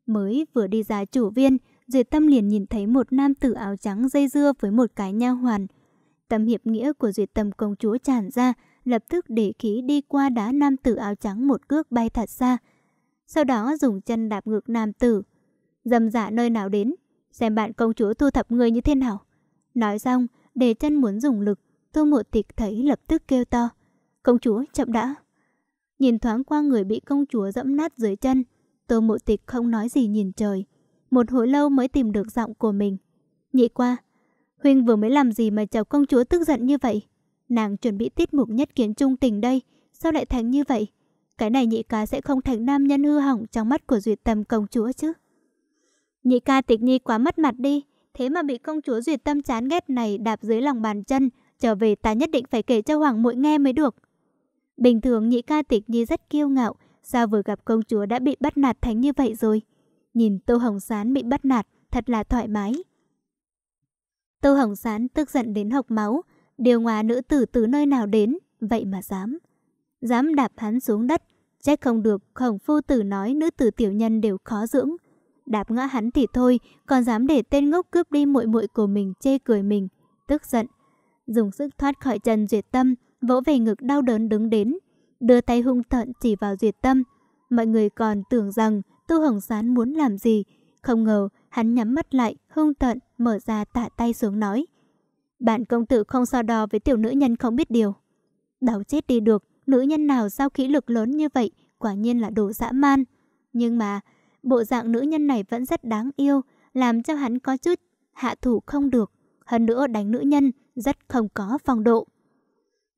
Mới vừa đi ra chủ viên, Duy Tâm liền nhìn thấy một nam tử áo trắng dây dưa với một cái nha hoàn. Tâm hiệp nghĩa của Duy Tâm công chúa tràn ra, lập tức để khí đi qua đá nam tử áo trắng một cước bay thật xa. Sau đó dùng chân đạp ngược nam tử. Dầm dạ nơi nào đến, xem bạn công chúa thu thập người như thế nào. Nói xong, để chân muốn dùng lực, Tô Mộ Tịch thấy lập tức kêu to. Công chúa, chậm đã nhìn thoáng qua người bị công chúa dẫm nát dưới chân. Tô mộ tịch không nói gì nhìn trời. Một hồi lâu mới tìm được giọng của mình. Nhị qua, Huynh vừa mới làm gì mà cháu công chúa tức giận như vậy? Nàng chuẩn bị tiết mục nhất kiến trung tình đây, sao lại thành như vậy? Cái này nhị ca sẽ không thành nam nhân hư hỏng trong mắt của duyệt tâm công chúa chứ. Nhị ca tịch nhi quá mất mặt đi, thế mà bị công chúa duyệt tâm chán ghét này đạp dưới lòng bàn chân, trở về ta nhất định phải kể cho hoàng muội nghe mới được. Bình thường nhị ca tịch nhi rất kiêu ngạo, sao vừa gặp công chúa đã bị bắt nạt thành như vậy rồi? Nhìn Tô Hồng Sán bị bắt nạt, thật là thoải mái. Tô Hồng Sán tức giận đến học máu, điều hòa nữ tử từ nơi nào đến, vậy mà dám. Dám đạp hắn xuống đất, chắc không được, khổng phu tử nói nữ tử tiểu nhân đều khó dưỡng. Đạp ngã hắn thì thôi, còn dám để tên ngốc cướp đi muội muội của mình chê cười mình, tức giận. Dùng sức thoát khỏi Trần Duyệt Tâm, vỗ về ngực đau đớn đứng đến, đưa tay hung tợn chỉ vào duyệt tâm. Mọi người còn tưởng rằng tu Hồng Sán muốn làm gì, không ngờ hắn nhắm mắt lại, hung tợn, mở ra tạ tay xuống nói. Bạn công tử không so đo với tiểu nữ nhân không biết điều. Đau chết đi được, nữ nhân nào sao khí lực lớn như vậy, quả nhiên là đồ dã man. Nhưng mà, bộ dạng nữ nhân này vẫn rất đáng yêu, làm cho hắn có chút hạ thủ không được. Hơn nữa đánh nữ nhân, rất không có phong độ.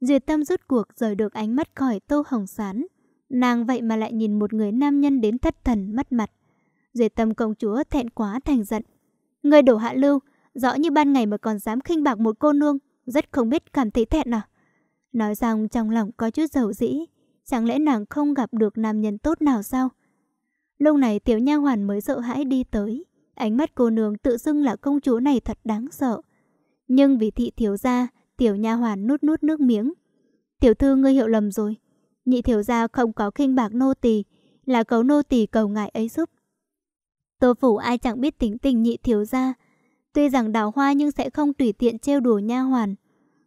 Duyệt Tâm rút cuộc rời được ánh mắt khỏi tô hồng sán. Nàng vậy mà lại nhìn một người nam nhân đến thất thần mất mặt. Duyệt Tâm công chúa thẹn quá thành giận. Người đổ hạ lưu, rõ như ban ngày mà còn dám khinh bạc một cô nương, rất không biết cảm thấy thẹn à. Nói rằng trong lòng có chút dầu dĩ, chẳng lẽ nàng không gặp được nam nhân tốt nào sao? Lúc này tiểu nha hoàn mới sợ hãi đi tới, ánh mắt cô nương tự xưng là công chúa này thật đáng sợ. Nhưng vì thị thiếu gia, Tiểu nha hoàn nút nút nước miếng. Tiểu thư ngươi hiểu lầm rồi. Nhị thiếu gia không có khinh bạc nô tỳ, là cầu nô tỳ cầu ngài ấy giúp. Tô phủ ai chẳng biết tính tình nhị thiếu gia, tuy rằng đào hoa nhưng sẽ không tùy tiện trêu đùa nha hoàn.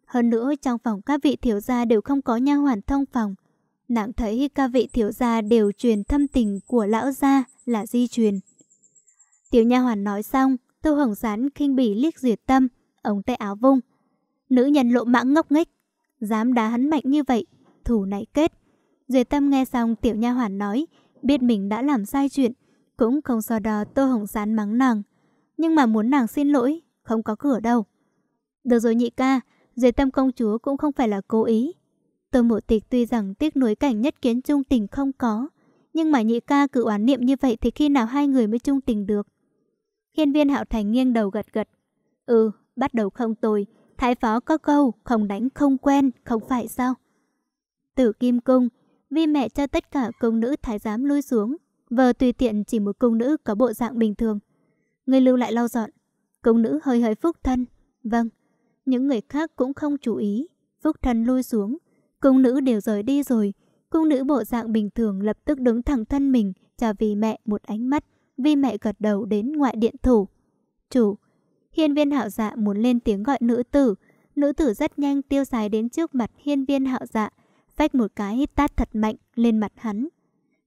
Hơn nữa trong phòng các vị thiếu gia đều không có nha hoàn thông phòng. Nàng thấy các vị thiếu gia đều truyền thâm tình của lão gia là di truyền. Tiểu nha hoàn nói xong, Tô Hồng Sán khinh bỉ liếc duyệt tâm, ống tay áo vung, Nữ nhân lộ mãng ngốc nghếch Dám đá hắn mạnh như vậy Thù này kết Duy tâm nghe xong tiểu nha hoàn nói Biết mình đã làm sai chuyện Cũng không so đo tô hồng sán mắng nàng Nhưng mà muốn nàng xin lỗi Không có cửa đâu Được rồi nhị ca Duy tâm công chúa cũng không phải là cố ý Tô mộ tịch tuy rằng tiếc nuối cảnh nhất kiến chung tình không có Nhưng mà nhị ca cứ oán niệm như vậy Thì khi nào hai người mới chung tình được Hiên viên hạo thành nghiêng đầu gật gật Ừ, bắt đầu không tồi. Thái phó có câu không đánh không quen, không phải sao? Tử Kim Cung, vi mẹ cho tất cả công nữ thái giám lui xuống, vờ tùy tiện chỉ một công nữ có bộ dạng bình thường. Người lưu lại lau dọn, công nữ hơi hơi phúc thân. Vâng, những người khác cũng không chú ý, phúc thân lui xuống, công nữ đều rời đi rồi. Công nữ bộ dạng bình thường lập tức đứng thẳng thân mình, trả vi mẹ một ánh mắt, vi mẹ gật đầu đến ngoại điện thủ. Chủ, Hiên viên hạo dạ muốn lên tiếng gọi nữ tử. Nữ tử rất nhanh tiêu dài đến trước mặt hiên viên hạo dạ, phách một cái tát thật mạnh lên mặt hắn.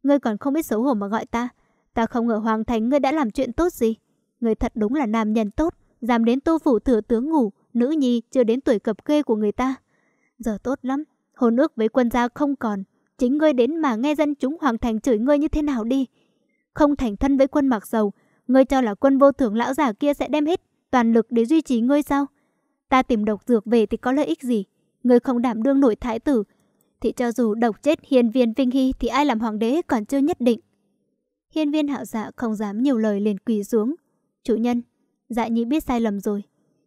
Ngươi còn không biết xấu hổ mà gọi ta. Ta không ngờ hoàng thành ngươi đã làm chuyện tốt gì. Ngươi thật đúng là nam nhân tốt, dám đến tô phủ thừa tướng ngủ, nữ nhi chưa đến tuổi cập kê của người ta. Giờ tốt lắm, hôn ước với quân gia không còn. Chính ngươi đến mà nghe dân chúng hoàng thành chửi ngươi như thế nào đi. Không thành thân với quân mặc dầu, ngươi cho là quân vô thưởng lão già kia sẽ đem hết toàn lực để duy trì ngươi sao? Ta tìm độc dược về thì có lợi ích gì? Ngươi không đảm đương nổi thái tử. Thì cho dù độc chết hiền viên Vinh Hy thì ai làm hoàng đế còn chưa nhất định. Hiên viên hạo dạ không dám nhiều lời liền quỳ xuống. Chủ nhân, dạ nhị biết sai lầm rồi.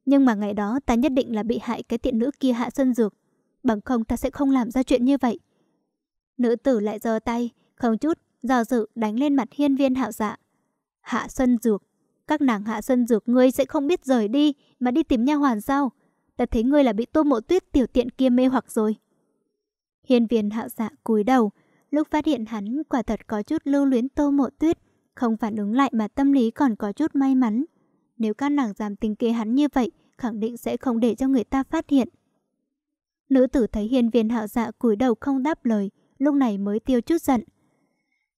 Nhưng mà ngày đó ta nhất định là bị hại cái tiện nữ kia hạ sân dược. Bằng không ta sẽ không làm ra chuyện như vậy. Nữ tử lại giơ tay, không chút, do dự đánh lên mặt hiên viên hạo dạ. Hạ sân dược. Các nàng hạ sân dược ngươi sẽ không biết rời đi mà đi tìm nha hoàn sao? Ta thấy ngươi là bị tô mộ tuyết tiểu tiện kia mê hoặc rồi. Hiên viên hạ dạ cúi đầu, lúc phát hiện hắn quả thật có chút lưu luyến tô mộ tuyết, không phản ứng lại mà tâm lý còn có chút may mắn. Nếu các nàng giảm tình kế hắn như vậy, khẳng định sẽ không để cho người ta phát hiện. Nữ tử thấy hiên viên hạ dạ cúi đầu không đáp lời, lúc này mới tiêu chút giận.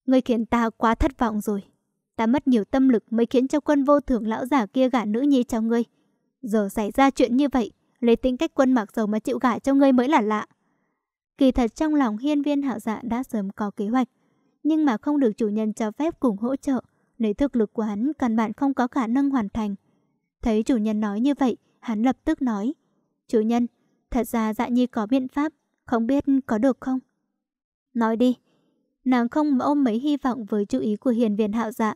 Ngươi khiến ta quá thất vọng rồi. Ta mất nhiều tâm lực mới khiến cho quân vô thường lão giả kia gả nữ nhi cho ngươi. Giờ xảy ra chuyện như vậy, lấy tính cách quân mặc dầu mà chịu gả cho ngươi mới là lạ. Kỳ thật trong lòng hiên viên hạo dạ đã sớm có kế hoạch, nhưng mà không được chủ nhân cho phép cùng hỗ trợ, lấy thực lực của hắn căn bản không có khả năng hoàn thành. Thấy chủ nhân nói như vậy, hắn lập tức nói. Chủ nhân, thật ra dạ nhi có biện pháp, không biết có được không? Nói đi. Nàng không ôm mấy hy vọng với chú ý của hiền viên hạo dạ,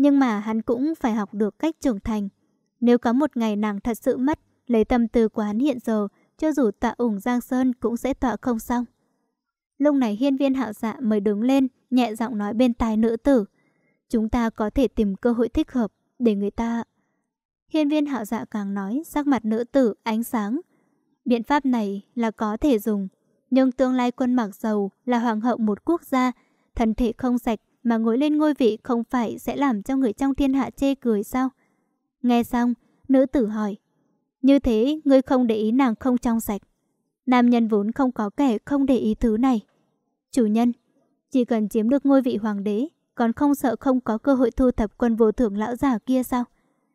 nhưng mà hắn cũng phải học được cách trưởng thành. Nếu có một ngày nàng thật sự mất, lấy tâm tư của hắn hiện giờ, cho dù tạ ủng Giang Sơn cũng sẽ tọa không xong. Lúc này hiên viên hạo dạ mới đứng lên, nhẹ giọng nói bên tai nữ tử. Chúng ta có thể tìm cơ hội thích hợp để người ta... Hiên viên hạo dạ càng nói, sắc mặt nữ tử, ánh sáng. Biện pháp này là có thể dùng, nhưng tương lai quân mặc dầu là hoàng hậu một quốc gia, thân thể không sạch mà ngồi lên ngôi vị không phải sẽ làm cho người trong thiên hạ chê cười sao? Nghe xong, nữ tử hỏi. Như thế, ngươi không để ý nàng không trong sạch. Nam nhân vốn không có kẻ không để ý thứ này. Chủ nhân, chỉ cần chiếm được ngôi vị hoàng đế, còn không sợ không có cơ hội thu thập quân vô thưởng lão già kia sao?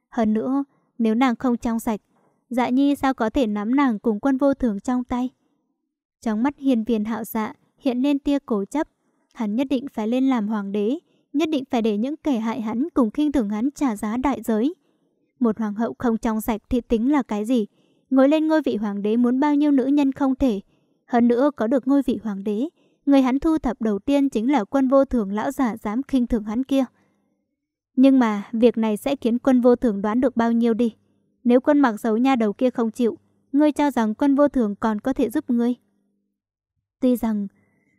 Hơn nữa, nếu nàng không trong sạch, dạ nhi sao có thể nắm nàng cùng quân vô thưởng trong tay? Trong mắt hiền viên hạo dạ hiện lên tia cổ chấp, hắn nhất định phải lên làm hoàng đế, nhất định phải để những kẻ hại hắn cùng khinh thường hắn trả giá đại giới. Một hoàng hậu không trong sạch thì tính là cái gì? Ngồi lên ngôi vị hoàng đế muốn bao nhiêu nữ nhân không thể. Hơn nữa có được ngôi vị hoàng đế, người hắn thu thập đầu tiên chính là quân vô thường lão giả dám khinh thường hắn kia. Nhưng mà việc này sẽ khiến quân vô thường đoán được bao nhiêu đi. Nếu quân mặc dấu nha đầu kia không chịu, ngươi cho rằng quân vô thường còn có thể giúp ngươi. Tuy rằng,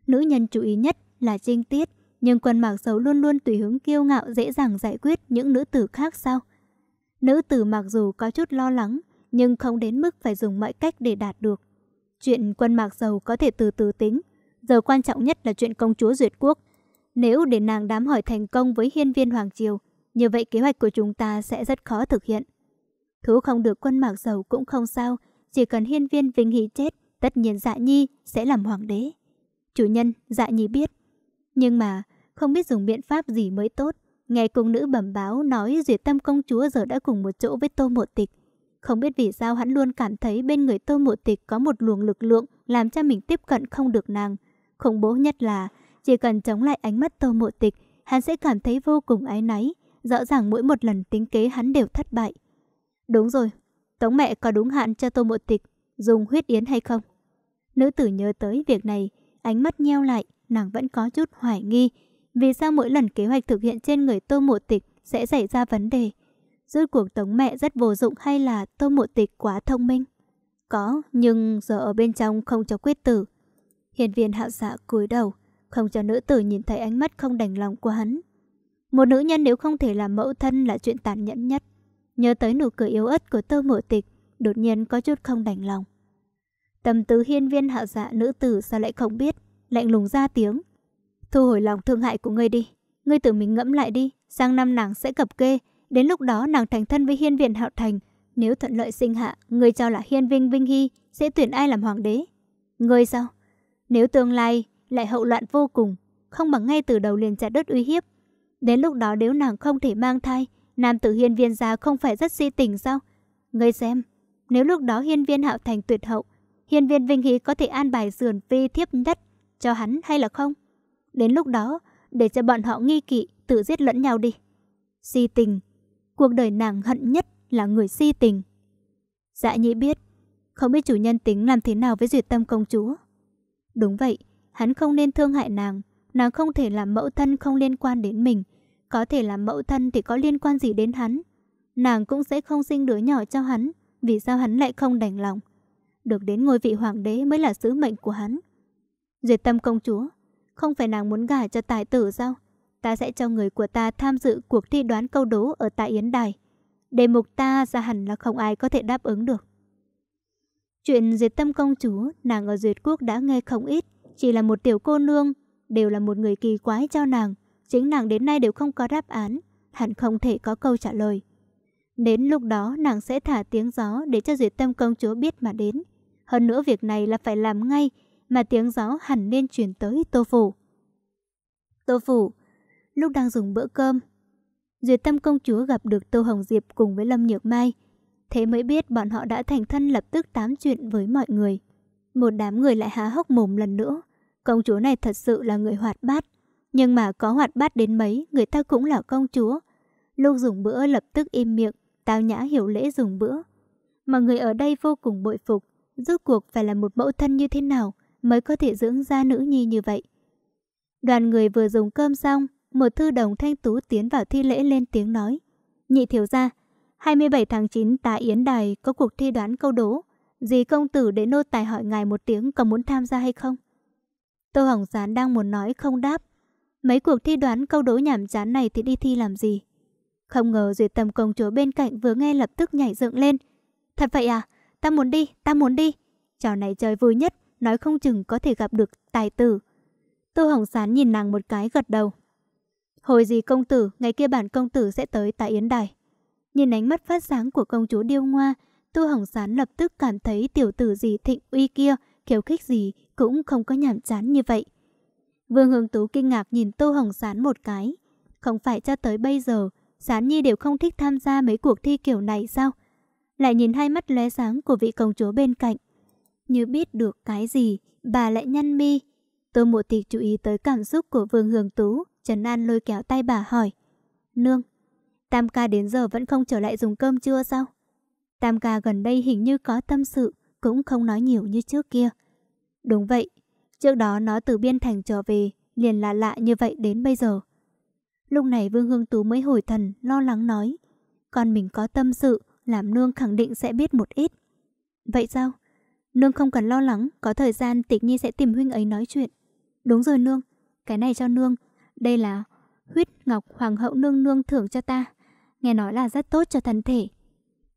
nữ nhân chú ý nhất là trinh tiết, nhưng quân mạc sầu luôn luôn tùy hứng kiêu ngạo dễ dàng giải quyết những nữ tử khác sao? Nữ tử mặc dù có chút lo lắng, nhưng không đến mức phải dùng mọi cách để đạt được. Chuyện quân mạc sầu có thể từ từ tính, giờ quan trọng nhất là chuyện công chúa duyệt quốc. Nếu để nàng đám hỏi thành công với hiên viên Hoàng Triều, như vậy kế hoạch của chúng ta sẽ rất khó thực hiện. Thú không được quân mạc sầu cũng không sao, chỉ cần hiên viên Vinh hỷ chết, tất nhiên dạ nhi sẽ làm hoàng đế. Chủ nhân, dạ nhi biết, nhưng mà không biết dùng biện pháp gì mới tốt Nghe cung nữ bẩm báo nói Duyệt Tâm công chúa giờ đã cùng một chỗ với Tô Mộ Tịch Không biết vì sao hắn luôn cảm thấy bên người Tô Mộ Tịch có một luồng lực lượng Làm cho mình tiếp cận không được nàng Khủng bố nhất là chỉ cần chống lại ánh mắt Tô Mộ Tịch Hắn sẽ cảm thấy vô cùng áy náy Rõ ràng mỗi một lần tính kế hắn đều thất bại Đúng rồi, Tống mẹ có đúng hạn cho Tô Mộ Tịch dùng huyết yến hay không? Nữ tử nhớ tới việc này ánh mắt nheo lại, nàng vẫn có chút hoài nghi. Vì sao mỗi lần kế hoạch thực hiện trên người tô mộ tịch sẽ xảy ra vấn đề? Rốt cuộc tống mẹ rất vô dụng hay là tô mộ tịch quá thông minh? Có, nhưng giờ ở bên trong không cho quyết tử. Hiền viên hạo dạ cúi đầu, không cho nữ tử nhìn thấy ánh mắt không đành lòng của hắn. Một nữ nhân nếu không thể làm mẫu thân là chuyện tàn nhẫn nhất. Nhớ tới nụ cười yếu ớt của tô mộ tịch, đột nhiên có chút không đành lòng. Tâm tứ hiên viên hạ dạ nữ tử sao lại không biết, lạnh lùng ra tiếng. Thu hồi lòng thương hại của ngươi đi, ngươi tự mình ngẫm lại đi, sang năm nàng sẽ cập kê, đến lúc đó nàng thành thân với hiên viên hạo thành. Nếu thuận lợi sinh hạ, ngươi cho là hiên vinh vinh hy sẽ tuyển ai làm hoàng đế? Ngươi sao? Nếu tương lai lại hậu loạn vô cùng, không bằng ngay từ đầu liền chặt đứt uy hiếp. Đến lúc đó nếu nàng không thể mang thai, nam tử hiên viên gia không phải rất si tình sao? Ngươi xem, nếu lúc đó hiên viên hạo thành tuyệt hậu, hiên viên Vinh Hí có thể an bài sườn phi thiếp nhất cho hắn hay là không? Đến lúc đó, để cho bọn họ nghi kỵ, tự giết lẫn nhau đi. Si tình, cuộc đời nàng hận nhất là người si tình. Dạ nhĩ biết, không biết chủ nhân tính làm thế nào với duyệt tâm công chúa. Đúng vậy, hắn không nên thương hại nàng, nàng không thể làm mẫu thân không liên quan đến mình. Có thể làm mẫu thân thì có liên quan gì đến hắn. Nàng cũng sẽ không sinh đứa nhỏ cho hắn, vì sao hắn lại không đành lòng được đến ngôi vị hoàng đế mới là sứ mệnh của hắn. Duyệt tâm công chúa, không phải nàng muốn gả cho tài tử sao? Ta sẽ cho người của ta tham dự cuộc thi đoán câu đố ở tại Yến Đài. Đề mục ta ra hẳn là không ai có thể đáp ứng được. Chuyện duyệt tâm công chúa, nàng ở duyệt quốc đã nghe không ít, chỉ là một tiểu cô nương, đều là một người kỳ quái cho nàng. Chính nàng đến nay đều không có đáp án, hẳn không thể có câu trả lời. Đến lúc đó nàng sẽ thả tiếng gió để cho duyệt tâm công chúa biết mà đến. Hơn nữa việc này là phải làm ngay, mà tiếng gió hẳn nên chuyển tới Tô Phủ. Tô Phủ, lúc đang dùng bữa cơm, Duyệt Tâm công chúa gặp được Tô Hồng Diệp cùng với Lâm Nhược Mai. Thế mới biết bọn họ đã thành thân lập tức tám chuyện với mọi người. Một đám người lại há hốc mồm lần nữa. Công chúa này thật sự là người hoạt bát. Nhưng mà có hoạt bát đến mấy, người ta cũng là công chúa. Lúc dùng bữa lập tức im miệng, tao nhã hiểu lễ dùng bữa. Mà người ở đây vô cùng bội phục, rốt cuộc phải là một mẫu thân như thế nào mới có thể dưỡng ra nữ nhi như vậy. Đoàn người vừa dùng cơm xong, một thư đồng thanh tú tiến vào thi lễ lên tiếng nói. Nhị thiếu gia, 27 tháng 9 tá yến đài có cuộc thi đoán câu đố. Dì công tử để nô tài hỏi ngài một tiếng có muốn tham gia hay không? Tô Hồng Gián đang muốn nói không đáp. Mấy cuộc thi đoán câu đố nhảm chán này thì đi thi làm gì? Không ngờ Duyệt Tầm công chúa bên cạnh vừa nghe lập tức nhảy dựng lên. Thật vậy à? ta muốn đi, ta muốn đi. Trò này chơi vui nhất, nói không chừng có thể gặp được tài tử. Tô Hồng Sán nhìn nàng một cái gật đầu. Hồi gì công tử, ngày kia bản công tử sẽ tới tại Yến Đài. Nhìn ánh mắt phát sáng của công chúa Điêu Ngoa, Tô Hồng Sán lập tức cảm thấy tiểu tử gì thịnh uy kia, khiếu khích gì cũng không có nhảm chán như vậy. Vương Hương Tú kinh ngạc nhìn Tô Hồng Sán một cái. Không phải cho tới bây giờ, Sán Nhi đều không thích tham gia mấy cuộc thi kiểu này sao? lại nhìn hai mắt lóe sáng của vị công chúa bên cạnh. Như biết được cái gì, bà lại nhăn mi. Tô Mộ Tịch chú ý tới cảm xúc của Vương Hương Tú, Trần An lôi kéo tay bà hỏi. Nương, Tam ca đến giờ vẫn không trở lại dùng cơm chưa sao? Tam ca gần đây hình như có tâm sự, cũng không nói nhiều như trước kia. Đúng vậy, trước đó nó từ biên thành trở về, liền lạ lạ như vậy đến bây giờ. Lúc này Vương Hương Tú mới hồi thần, lo lắng nói. Con mình có tâm sự, làm nương khẳng định sẽ biết một ít. Vậy sao? Nương không cần lo lắng, có thời gian Tịch Nhi sẽ tìm huynh ấy nói chuyện. Đúng rồi nương, cái này cho nương. Đây là huyết ngọc hoàng hậu nương nương thưởng cho ta. Nghe nói là rất tốt cho thân thể.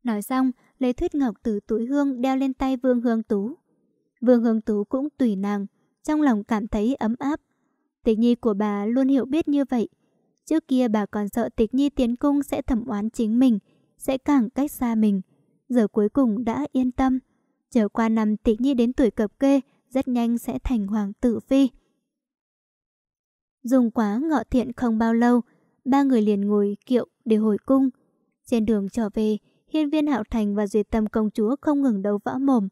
Nói xong, lấy thuyết ngọc từ túi hương đeo lên tay Vương Hương Tú. Vương Hương Tú cũng tùy nàng, trong lòng cảm thấy ấm áp. Tịch Nhi của bà luôn hiểu biết như vậy. Trước kia bà còn sợ Tịch Nhi tiến cung sẽ thẩm oán chính mình, sẽ càng cách xa mình. Giờ cuối cùng đã yên tâm. Chờ qua năm tị nhi đến tuổi cập kê, rất nhanh sẽ thành hoàng tử phi. Dùng quá ngọ thiện không bao lâu, ba người liền ngồi kiệu để hồi cung. Trên đường trở về, hiên viên hạo thành và duyệt tâm công chúa không ngừng đấu võ mồm.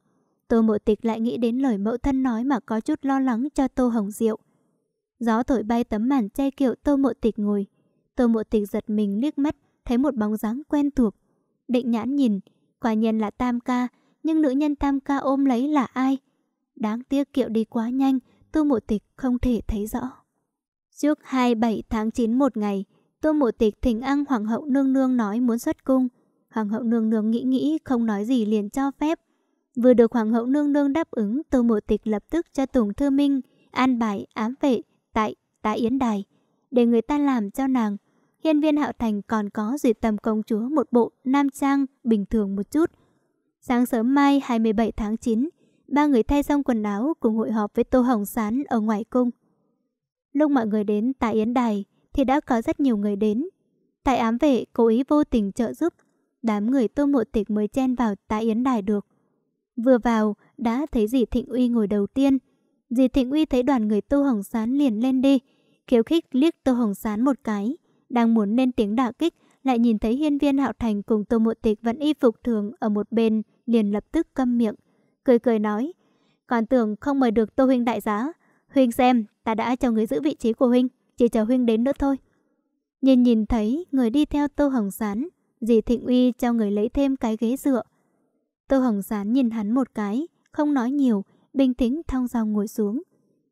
Tô mộ tịch lại nghĩ đến lời mẫu thân nói mà có chút lo lắng cho tô hồng diệu. Gió thổi bay tấm màn che kiệu tô mộ tịch ngồi. Tô mộ tịch giật mình liếc mắt, thấy một bóng dáng quen thuộc. Định nhãn nhìn, quả nhiên là Tam Ca, nhưng nữ nhân Tam Ca ôm lấy là ai? Đáng tiếc kiệu đi quá nhanh, Tô Mộ Tịch không thể thấy rõ. Trước 27 tháng 9 một ngày, Tô Mộ Tịch thỉnh ăn Hoàng hậu Nương Nương nói muốn xuất cung. Hoàng hậu Nương Nương nghĩ nghĩ không nói gì liền cho phép. Vừa được Hoàng hậu Nương Nương đáp ứng, Tô Mộ Tịch lập tức cho Tùng Thư Minh an bài ám vệ tại Tá Yến Đài, để người ta làm cho nàng hiên viên hạo thành còn có duyệt tầm công chúa một bộ nam trang bình thường một chút. Sáng sớm mai 27 tháng 9, ba người thay xong quần áo cùng hội họp với Tô Hồng Sán ở ngoài cung. Lúc mọi người đến tại Yến Đài thì đã có rất nhiều người đến. Tại ám vệ cố ý vô tình trợ giúp, đám người Tô Mộ Tịch mới chen vào tại Yến Đài được. Vừa vào, đã thấy dì Thịnh Uy ngồi đầu tiên. Dì Thịnh Uy thấy đoàn người Tô Hồng Sán liền lên đi, khiếu khích liếc Tô Hồng Sán một cái đang muốn lên tiếng đả kích, lại nhìn thấy hiên viên hạo thành cùng tô mộ tịch vẫn y phục thường ở một bên, liền lập tức câm miệng, cười cười nói. Còn tưởng không mời được tô huynh đại giá, huynh xem, ta đã cho người giữ vị trí của huynh, chỉ chờ huynh đến nữa thôi. Nhìn nhìn thấy người đi theo tô hồng sán, dì Thịnh Uy cho người lấy thêm cái ghế dựa. Tô Hồng Sán nhìn hắn một cái, không nói nhiều, bình tĩnh thong dong ngồi xuống.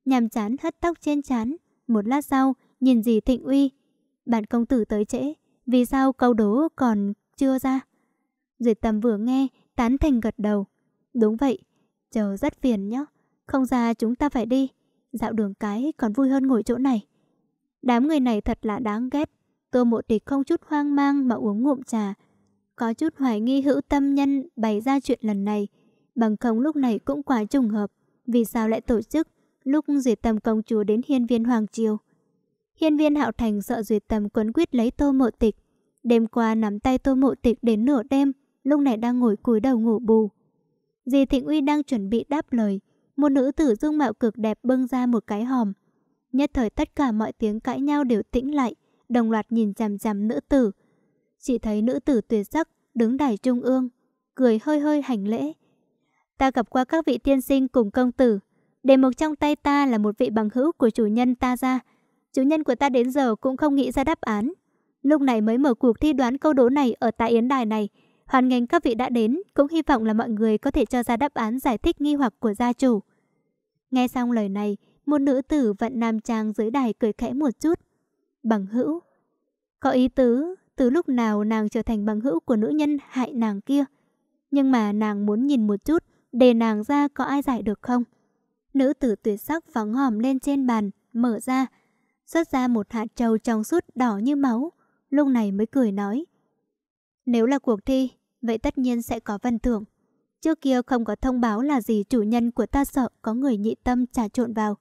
Nhàm chán hất tóc trên chán, một lát sau, nhìn dì Thịnh Uy bạn công tử tới trễ Vì sao câu đố còn chưa ra Duyệt tầm vừa nghe Tán thành gật đầu Đúng vậy Chờ rất phiền nhá Không ra chúng ta phải đi Dạo đường cái còn vui hơn ngồi chỗ này Đám người này thật là đáng ghét Tô mộ tịch không chút hoang mang mà uống ngụm trà Có chút hoài nghi hữu tâm nhân bày ra chuyện lần này Bằng không lúc này cũng quá trùng hợp Vì sao lại tổ chức lúc duyệt tầm công chúa đến hiên viên Hoàng Triều Hiên viên hạo thành sợ duyệt tầm quấn quyết lấy tô mộ tịch. Đêm qua nắm tay tô mộ tịch đến nửa đêm, lúc này đang ngồi cúi đầu ngủ bù. Dì Thịnh Uy đang chuẩn bị đáp lời, một nữ tử dung mạo cực đẹp bưng ra một cái hòm. Nhất thời tất cả mọi tiếng cãi nhau đều tĩnh lại, đồng loạt nhìn chằm chằm nữ tử. Chỉ thấy nữ tử tuyệt sắc đứng đài trung ương, cười hơi hơi hành lễ. Ta gặp qua các vị tiên sinh cùng công tử, để một trong tay ta là một vị bằng hữu của chủ nhân ta ra, chủ nhân của ta đến giờ cũng không nghĩ ra đáp án. Lúc này mới mở cuộc thi đoán câu đố này ở tại Yến Đài này. Hoàn ngành các vị đã đến, cũng hy vọng là mọi người có thể cho ra đáp án giải thích nghi hoặc của gia chủ. Nghe xong lời này, một nữ tử vận nam trang dưới đài cười khẽ một chút. Bằng hữu. Có ý tứ, từ lúc nào nàng trở thành bằng hữu của nữ nhân hại nàng kia. Nhưng mà nàng muốn nhìn một chút, để nàng ra có ai giải được không? Nữ tử tuyệt sắc phóng hòm lên trên bàn, mở ra, xuất ra một hạt trâu trong suốt đỏ như máu, lúc này mới cười nói. Nếu là cuộc thi, vậy tất nhiên sẽ có văn thưởng. Trước kia không có thông báo là gì chủ nhân của ta sợ có người nhị tâm trà trộn vào.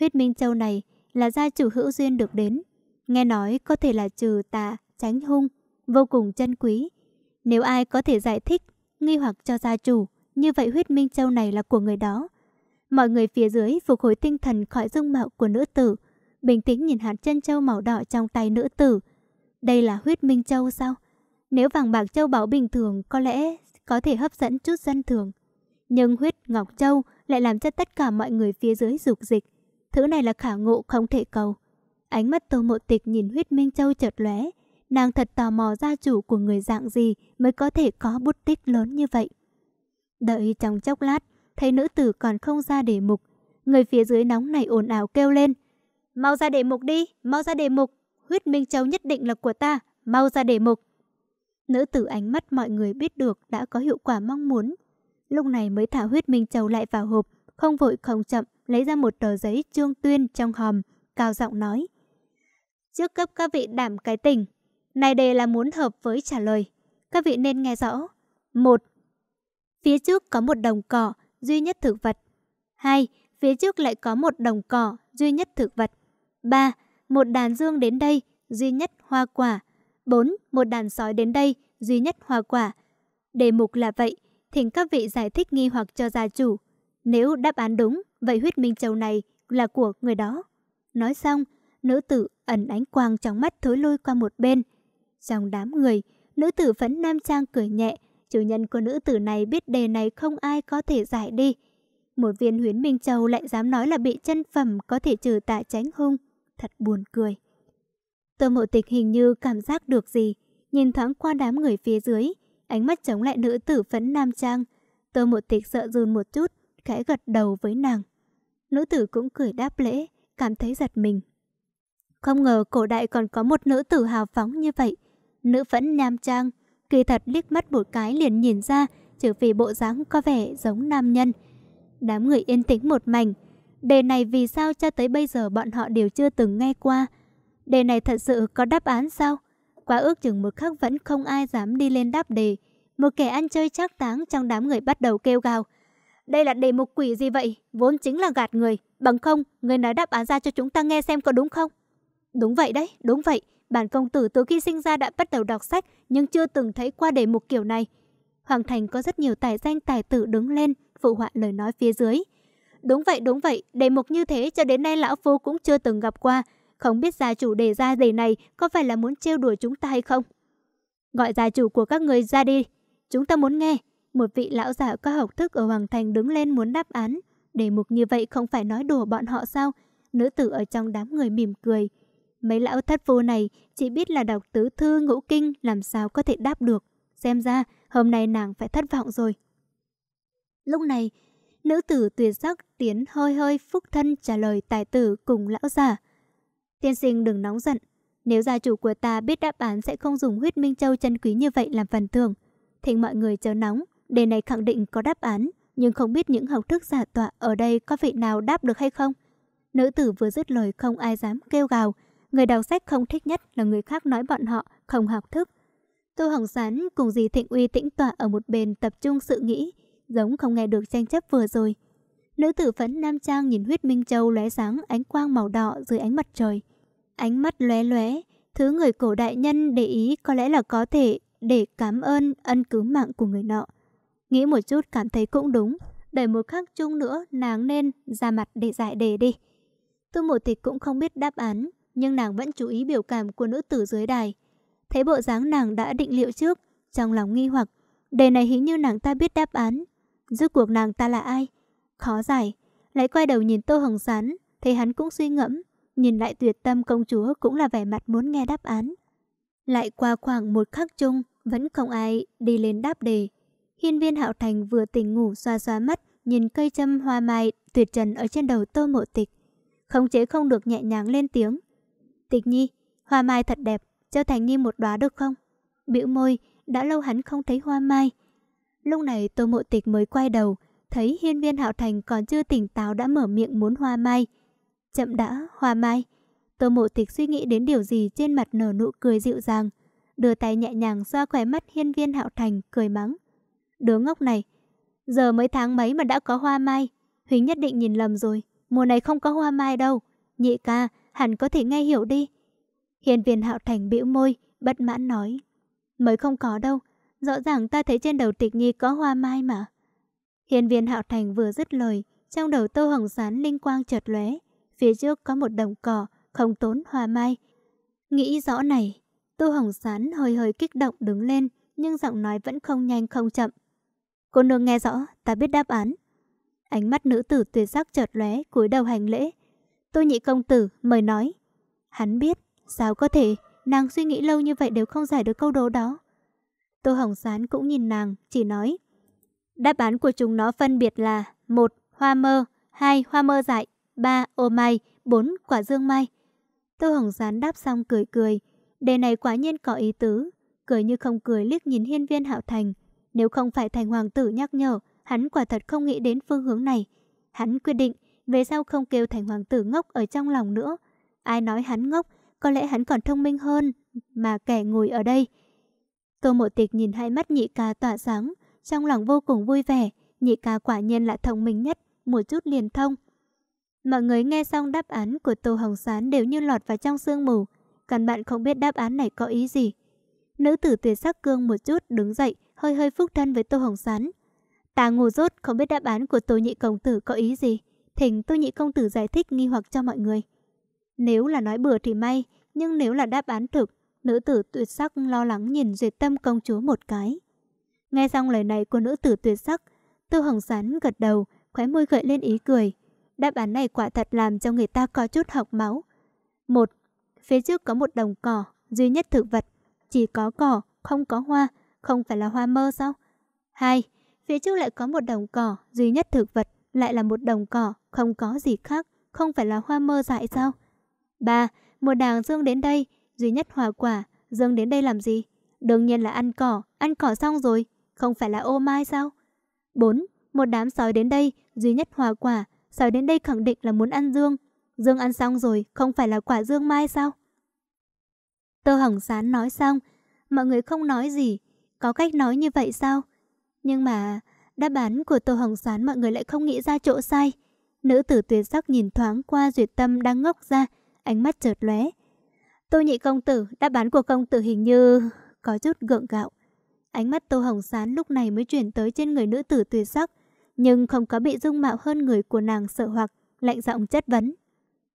Huyết Minh Châu này là gia chủ hữu duyên được đến. Nghe nói có thể là trừ tà, tránh hung, vô cùng chân quý. Nếu ai có thể giải thích, nghi hoặc cho gia chủ, như vậy huyết minh châu này là của người đó. Mọi người phía dưới phục hồi tinh thần khỏi dung mạo của nữ tử, bình tĩnh nhìn hạt chân châu màu đỏ trong tay nữ tử. Đây là huyết minh châu sao? Nếu vàng bạc châu báu bình thường có lẽ có thể hấp dẫn chút dân thường. Nhưng huyết ngọc châu lại làm cho tất cả mọi người phía dưới dục dịch. Thứ này là khả ngộ không thể cầu. Ánh mắt tô mộ tịch nhìn huyết minh châu chợt lóe, nàng thật tò mò gia chủ của người dạng gì mới có thể có bút tích lớn như vậy. Đợi trong chốc lát, thấy nữ tử còn không ra để mục, người phía dưới nóng này ồn ào kêu lên, Mau ra đề mục đi, mau ra đề mục. Huyết Minh Châu nhất định là của ta, mau ra đề mục. Nữ tử ánh mắt mọi người biết được đã có hiệu quả mong muốn. Lúc này mới thả huyết Minh Châu lại vào hộp, không vội không chậm, lấy ra một tờ giấy trương tuyên trong hòm, cao giọng nói. Trước cấp các vị đảm cái tình, này đề là muốn hợp với trả lời. Các vị nên nghe rõ. một Phía trước có một đồng cỏ, duy nhất thực vật. hai Phía trước lại có một đồng cỏ, duy nhất thực vật. 3. Một đàn dương đến đây, duy nhất hoa quả. 4. Một đàn sói đến đây, duy nhất hoa quả. Đề mục là vậy, thỉnh các vị giải thích nghi hoặc cho gia chủ. Nếu đáp án đúng, vậy huyết minh châu này là của người đó. Nói xong, nữ tử ẩn ánh quang trong mắt thối lôi qua một bên. Trong đám người, nữ tử phấn nam trang cười nhẹ, chủ nhân của nữ tử này biết đề này không ai có thể giải đi. Một viên huyến minh châu lại dám nói là bị chân phẩm có thể trừ tà tránh hung thật buồn cười. Tô mộ tịch hình như cảm giác được gì, nhìn thoáng qua đám người phía dưới, ánh mắt chống lại nữ tử phấn nam trang. Tô mộ tịch sợ run một chút, khẽ gật đầu với nàng. Nữ tử cũng cười đáp lễ, cảm thấy giật mình. Không ngờ cổ đại còn có một nữ tử hào phóng như vậy. Nữ phẫn nam trang, kỳ thật liếc mắt một cái liền nhìn ra, chỉ vì bộ dáng có vẻ giống nam nhân. Đám người yên tĩnh một mảnh, Đề này vì sao cho tới bây giờ bọn họ đều chưa từng nghe qua? Đề này thật sự có đáp án sao? Quá ước chừng một khắc vẫn không ai dám đi lên đáp đề. Một kẻ ăn chơi chắc táng trong đám người bắt đầu kêu gào. Đây là đề mục quỷ gì vậy? Vốn chính là gạt người. Bằng không, người nói đáp án ra cho chúng ta nghe xem có đúng không? Đúng vậy đấy, đúng vậy. Bản công tử từ khi sinh ra đã bắt đầu đọc sách nhưng chưa từng thấy qua đề mục kiểu này. Hoàng Thành có rất nhiều tài danh tài tử đứng lên, phụ họa lời nói phía dưới. Đúng vậy, đúng vậy, đề mục như thế cho đến nay lão phu cũng chưa từng gặp qua. Không biết gia chủ đề ra đề này có phải là muốn trêu đùa chúng ta hay không? Gọi gia chủ của các người ra đi. Chúng ta muốn nghe. Một vị lão giả có học thức ở Hoàng Thành đứng lên muốn đáp án. Đề mục như vậy không phải nói đùa bọn họ sao? Nữ tử ở trong đám người mỉm cười. Mấy lão thất vô này chỉ biết là đọc tứ thư ngũ kinh làm sao có thể đáp được. Xem ra hôm nay nàng phải thất vọng rồi. Lúc này, Nữ tử tuyệt sắc tiến hơi hơi phúc thân trả lời tài tử cùng lão già Tiên sinh đừng nóng giận. Nếu gia chủ của ta biết đáp án sẽ không dùng huyết minh châu chân quý như vậy làm phần thưởng. Thỉnh mọi người chờ nóng, đề này khẳng định có đáp án, nhưng không biết những học thức giả tọa ở đây có vị nào đáp được hay không. Nữ tử vừa dứt lời không ai dám kêu gào. Người đọc sách không thích nhất là người khác nói bọn họ không học thức. Tô Hồng Sán cùng dì Thịnh Uy tĩnh tọa ở một bên tập trung sự nghĩ, giống không nghe được tranh chấp vừa rồi. Nữ tử phấn nam trang nhìn huyết minh châu lóe sáng ánh quang màu đỏ dưới ánh mặt trời. Ánh mắt lóe lóe, thứ người cổ đại nhân để ý có lẽ là có thể để cảm ơn ân cứu mạng của người nọ. Nghĩ một chút cảm thấy cũng đúng, đợi một khắc chung nữa nàng nên ra mặt để giải đề đi. tôi một Tịch cũng không biết đáp án, nhưng nàng vẫn chú ý biểu cảm của nữ tử dưới đài. Thấy bộ dáng nàng đã định liệu trước, trong lòng nghi hoặc, đề này hình như nàng ta biết đáp án, Rốt cuộc nàng ta là ai? Khó giải. Lại quay đầu nhìn Tô Hồng Sán, thấy hắn cũng suy ngẫm. Nhìn lại tuyệt tâm công chúa cũng là vẻ mặt muốn nghe đáp án. Lại qua khoảng một khắc chung, vẫn không ai đi lên đáp đề. Hiên viên hạo thành vừa tỉnh ngủ xoa xoa mắt, nhìn cây châm hoa mai tuyệt trần ở trên đầu tô mộ tịch. Không chế không được nhẹ nhàng lên tiếng. Tịch nhi, hoa mai thật đẹp, cho thành nhi một đóa được không? Biểu môi, đã lâu hắn không thấy hoa mai. Lúc này Tô Mộ Tịch mới quay đầu, thấy hiên viên hạo thành còn chưa tỉnh táo đã mở miệng muốn hoa mai. Chậm đã, hoa mai. Tô Mộ Tịch suy nghĩ đến điều gì trên mặt nở nụ cười dịu dàng. Đưa tay nhẹ nhàng xoa khỏe mắt hiên viên hạo thành, cười mắng. Đứa ngốc này, giờ mới tháng mấy mà đã có hoa mai. Huỳnh nhất định nhìn lầm rồi, mùa này không có hoa mai đâu. Nhị ca, hẳn có thể nghe hiểu đi. hiên viên hạo thành bĩu môi, bất mãn nói. Mới không có đâu, rõ ràng ta thấy trên đầu tịch nhi có hoa mai mà. Hiên viên hạo thành vừa dứt lời, trong đầu tô hồng sán linh quang chợt lóe phía trước có một đồng cỏ, không tốn hoa mai. Nghĩ rõ này, tô hồng sán hơi hơi kích động đứng lên, nhưng giọng nói vẫn không nhanh không chậm. Cô nương nghe rõ, ta biết đáp án. Ánh mắt nữ tử tuyệt sắc chợt lóe cúi đầu hành lễ. Tôi nhị công tử, mời nói. Hắn biết, sao có thể, nàng suy nghĩ lâu như vậy đều không giải được câu đố đó. Tô Hồng Sán cũng nhìn nàng, chỉ nói. Đáp án của chúng nó phân biệt là một Hoa mơ, hai Hoa mơ dại, ba Ô mai, bốn Quả dương mai. Tô Hồng Sán đáp xong cười cười. Đề này quả nhiên có ý tứ. Cười như không cười liếc nhìn hiên viên hạo thành. Nếu không phải thành hoàng tử nhắc nhở, hắn quả thật không nghĩ đến phương hướng này. Hắn quyết định, về sau không kêu thành hoàng tử ngốc ở trong lòng nữa. Ai nói hắn ngốc, có lẽ hắn còn thông minh hơn mà kẻ ngồi ở đây. Tô Mộ Tịch nhìn hai mắt nhị ca tỏa sáng, trong lòng vô cùng vui vẻ, nhị ca quả nhiên là thông minh nhất, một chút liền thông. Mọi người nghe xong đáp án của Tô Hồng Sán đều như lọt vào trong sương mù, căn bạn không biết đáp án này có ý gì. Nữ tử tuyệt sắc cương một chút đứng dậy, hơi hơi phúc thân với Tô Hồng Sán. Ta ngủ rốt không biết đáp án của Tô Nhị Công Tử có ý gì, thỉnh Tô Nhị Công Tử giải thích nghi hoặc cho mọi người. Nếu là nói bừa thì may, nhưng nếu là đáp án thực nữ tử tuyệt sắc lo lắng nhìn duyệt tâm công chúa một cái. Nghe xong lời này của nữ tử tuyệt sắc, Tư Hồng Sán gật đầu, khóe môi gợi lên ý cười. Đáp án này quả thật làm cho người ta có chút học máu. Một, phía trước có một đồng cỏ, duy nhất thực vật. Chỉ có cỏ, không có hoa, không phải là hoa mơ sao? Hai, phía trước lại có một đồng cỏ, duy nhất thực vật, lại là một đồng cỏ, không có gì khác, không phải là hoa mơ dại sao? Ba, một đàng dương đến đây, duy nhất hòa quả, dâng đến đây làm gì? Đương nhiên là ăn cỏ, ăn cỏ xong rồi, không phải là ô mai sao? bốn Một đám sói đến đây, duy nhất hòa quả, sói đến đây khẳng định là muốn ăn dương. Dương ăn xong rồi, không phải là quả dương mai sao? Tơ hỏng sán nói xong, mọi người không nói gì, có cách nói như vậy sao? Nhưng mà, đáp án của Tô Hồng Sán mọi người lại không nghĩ ra chỗ sai. Nữ tử tuyệt sắc nhìn thoáng qua Duyệt Tâm đang ngốc ra, ánh mắt chợt lóe, Tô nhị công tử, đáp án của công tử hình như... Có chút gượng gạo. Ánh mắt Tô Hồng Sán lúc này mới chuyển tới trên người nữ tử tuyệt sắc. Nhưng không có bị dung mạo hơn người của nàng sợ hoặc, lạnh giọng chất vấn.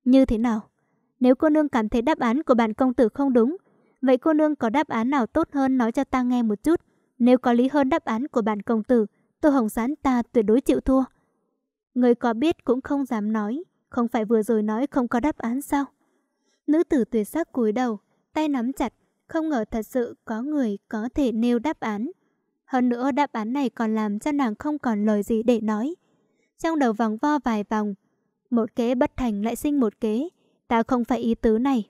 Như thế nào? Nếu cô nương cảm thấy đáp án của bạn công tử không đúng, vậy cô nương có đáp án nào tốt hơn nói cho ta nghe một chút. Nếu có lý hơn đáp án của bạn công tử, Tô Hồng Sán ta tuyệt đối chịu thua. Người có biết cũng không dám nói, không phải vừa rồi nói không có đáp án sao? Nữ tử tuyệt sắc cúi đầu, tay nắm chặt, không ngờ thật sự có người có thể nêu đáp án. Hơn nữa đáp án này còn làm cho nàng không còn lời gì để nói. Trong đầu vòng vo vài vòng, một kế bất thành lại sinh một kế, ta không phải ý tứ này.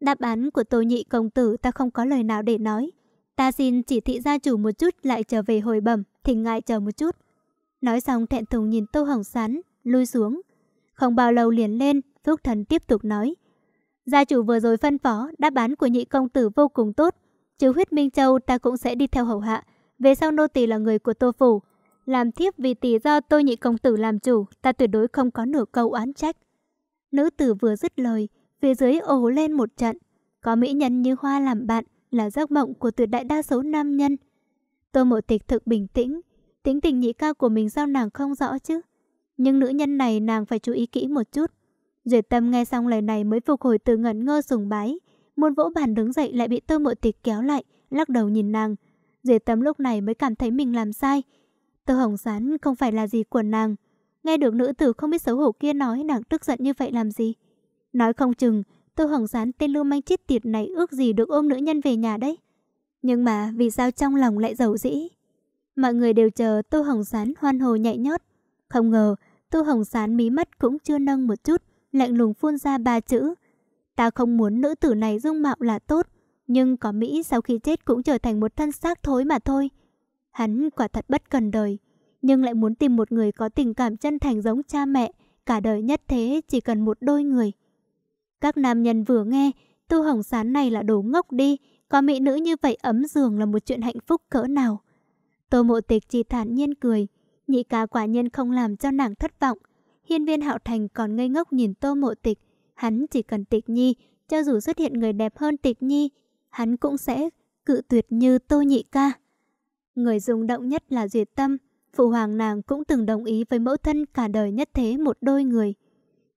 Đáp án của Tô Nhị công tử ta không có lời nào để nói. Ta xin chỉ thị gia chủ một chút lại trở về hồi bẩm, thỉnh ngại chờ một chút. Nói xong thẹn thùng nhìn Tô Hồng Sán, lui xuống. Không bao lâu liền lên, Phúc Thần tiếp tục nói. Gia chủ vừa rồi phân phó, đáp án của nhị công tử vô cùng tốt. Chứ huyết Minh Châu ta cũng sẽ đi theo hậu hạ. Về sau nô tỳ là người của tô phủ. Làm thiếp vì tỷ do tôi nhị công tử làm chủ, ta tuyệt đối không có nửa câu oán trách. Nữ tử vừa dứt lời, phía dưới ồ lên một trận. Có mỹ nhân như hoa làm bạn là giấc mộng của tuyệt đại đa số nam nhân. Tô mộ tịch thực bình tĩnh, tính tình nhị ca của mình sao nàng không rõ chứ. Nhưng nữ nhân này nàng phải chú ý kỹ một chút. Duyệt tâm nghe xong lời này mới phục hồi từ ngẩn ngơ sùng bái. Muốn vỗ bàn đứng dậy lại bị tư mộ tịch kéo lại, lắc đầu nhìn nàng. Duyệt tâm lúc này mới cảm thấy mình làm sai. Tư hồng sán không phải là gì của nàng. Nghe được nữ tử không biết xấu hổ kia nói nàng tức giận như vậy làm gì. Nói không chừng, tư hồng sán tên lưu manh chết tiệt này ước gì được ôm nữ nhân về nhà đấy. Nhưng mà vì sao trong lòng lại giàu dĩ? Mọi người đều chờ Tô Hồng Sán hoan hồ nhạy nhót. Không ngờ, Tô Hồng Sán mí mắt cũng chưa nâng một chút lạnh lùng phun ra ba chữ. Ta không muốn nữ tử này dung mạo là tốt, nhưng có Mỹ sau khi chết cũng trở thành một thân xác thối mà thôi. Hắn quả thật bất cần đời, nhưng lại muốn tìm một người có tình cảm chân thành giống cha mẹ, cả đời nhất thế chỉ cần một đôi người. Các nam nhân vừa nghe, tu hồng sán này là đồ ngốc đi, có mỹ nữ như vậy ấm giường là một chuyện hạnh phúc cỡ nào. Tô mộ tịch chỉ thản nhiên cười, nhị ca quả nhân không làm cho nàng thất vọng. Hiên viên hạo thành còn ngây ngốc nhìn tô mộ tịch. Hắn chỉ cần tịch nhi, cho dù xuất hiện người đẹp hơn tịch nhi, hắn cũng sẽ cự tuyệt như tô nhị ca. Người rung động nhất là duyệt tâm. Phụ hoàng nàng cũng từng đồng ý với mẫu thân cả đời nhất thế một đôi người.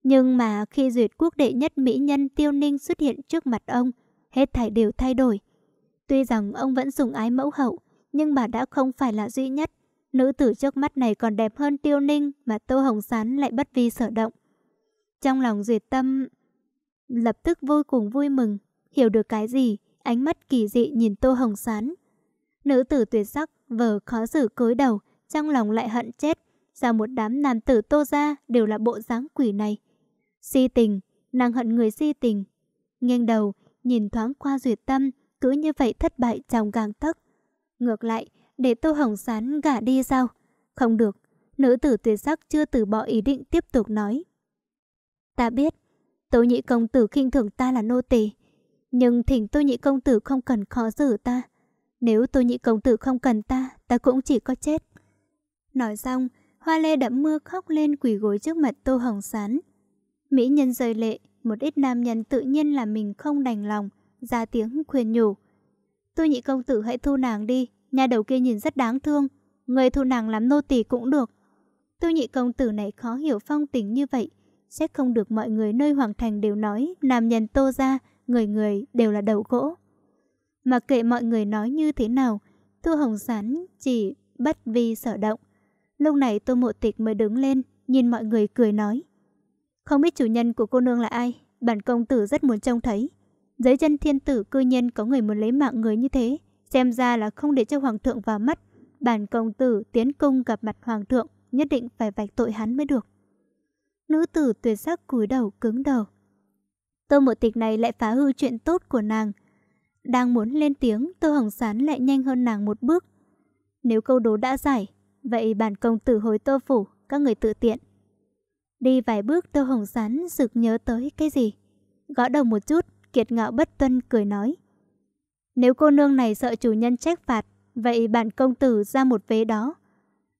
Nhưng mà khi duyệt quốc đệ nhất mỹ nhân tiêu ninh xuất hiện trước mặt ông, hết thảy đều thay đổi. Tuy rằng ông vẫn dùng ái mẫu hậu, nhưng bà đã không phải là duy nhất. Nữ tử trước mắt này còn đẹp hơn tiêu ninh mà Tô Hồng Sán lại bất vi sở động. Trong lòng duyệt tâm lập tức vô cùng vui mừng, hiểu được cái gì, ánh mắt kỳ dị nhìn Tô Hồng Sán. Nữ tử tuyệt sắc, vờ khó xử cối đầu, trong lòng lại hận chết, ra một đám nam tử Tô ra đều là bộ dáng quỷ này. Si tình, nàng hận người si tình. Nghiêng đầu, nhìn thoáng qua duyệt tâm, cứ như vậy thất bại trong gang tấc. Ngược lại, để Tô Hồng Sán gả đi sao? Không được, nữ tử tuyệt sắc chưa từ bỏ ý định tiếp tục nói. Ta biết, Tô Nhị Công Tử khinh thường ta là nô tỳ nhưng thỉnh Tô Nhị Công Tử không cần khó xử ta. Nếu Tô Nhị Công Tử không cần ta, ta cũng chỉ có chết. Nói xong, Hoa Lê đẫm mưa khóc lên quỳ gối trước mặt Tô Hồng Sán. Mỹ nhân rời lệ, một ít nam nhân tự nhiên là mình không đành lòng, ra tiếng khuyên nhủ. Tôi nhị công tử hãy thu nàng đi, Nhà đầu kia nhìn rất đáng thương Người thu nàng làm nô tỳ cũng được Tiêu nhị công tử này khó hiểu phong tình như vậy sẽ không được mọi người nơi hoàng thành đều nói Nam nhân tô ra Người người đều là đầu gỗ Mà kệ mọi người nói như thế nào Tiêu hồng sán chỉ bất vi sở động Lúc này tô mộ tịch mới đứng lên Nhìn mọi người cười nói Không biết chủ nhân của cô nương là ai Bản công tử rất muốn trông thấy Dưới chân thiên tử cư nhiên có người muốn lấy mạng người như thế Xem ra là không để cho hoàng thượng vào mắt, bản công tử tiến cung gặp mặt hoàng thượng, nhất định phải vạch tội hắn mới được. Nữ tử tuyệt sắc cúi đầu cứng đầu. Tô một tịch này lại phá hư chuyện tốt của nàng. Đang muốn lên tiếng, Tô Hồng Sán lại nhanh hơn nàng một bước. Nếu câu đố đã giải, vậy bản công tử hồi Tô Phủ, các người tự tiện. Đi vài bước Tô Hồng Sán sực nhớ tới cái gì. Gõ đầu một chút, kiệt ngạo bất tuân cười nói. Nếu cô nương này sợ chủ nhân trách phạt, vậy bạn công tử ra một vế đó.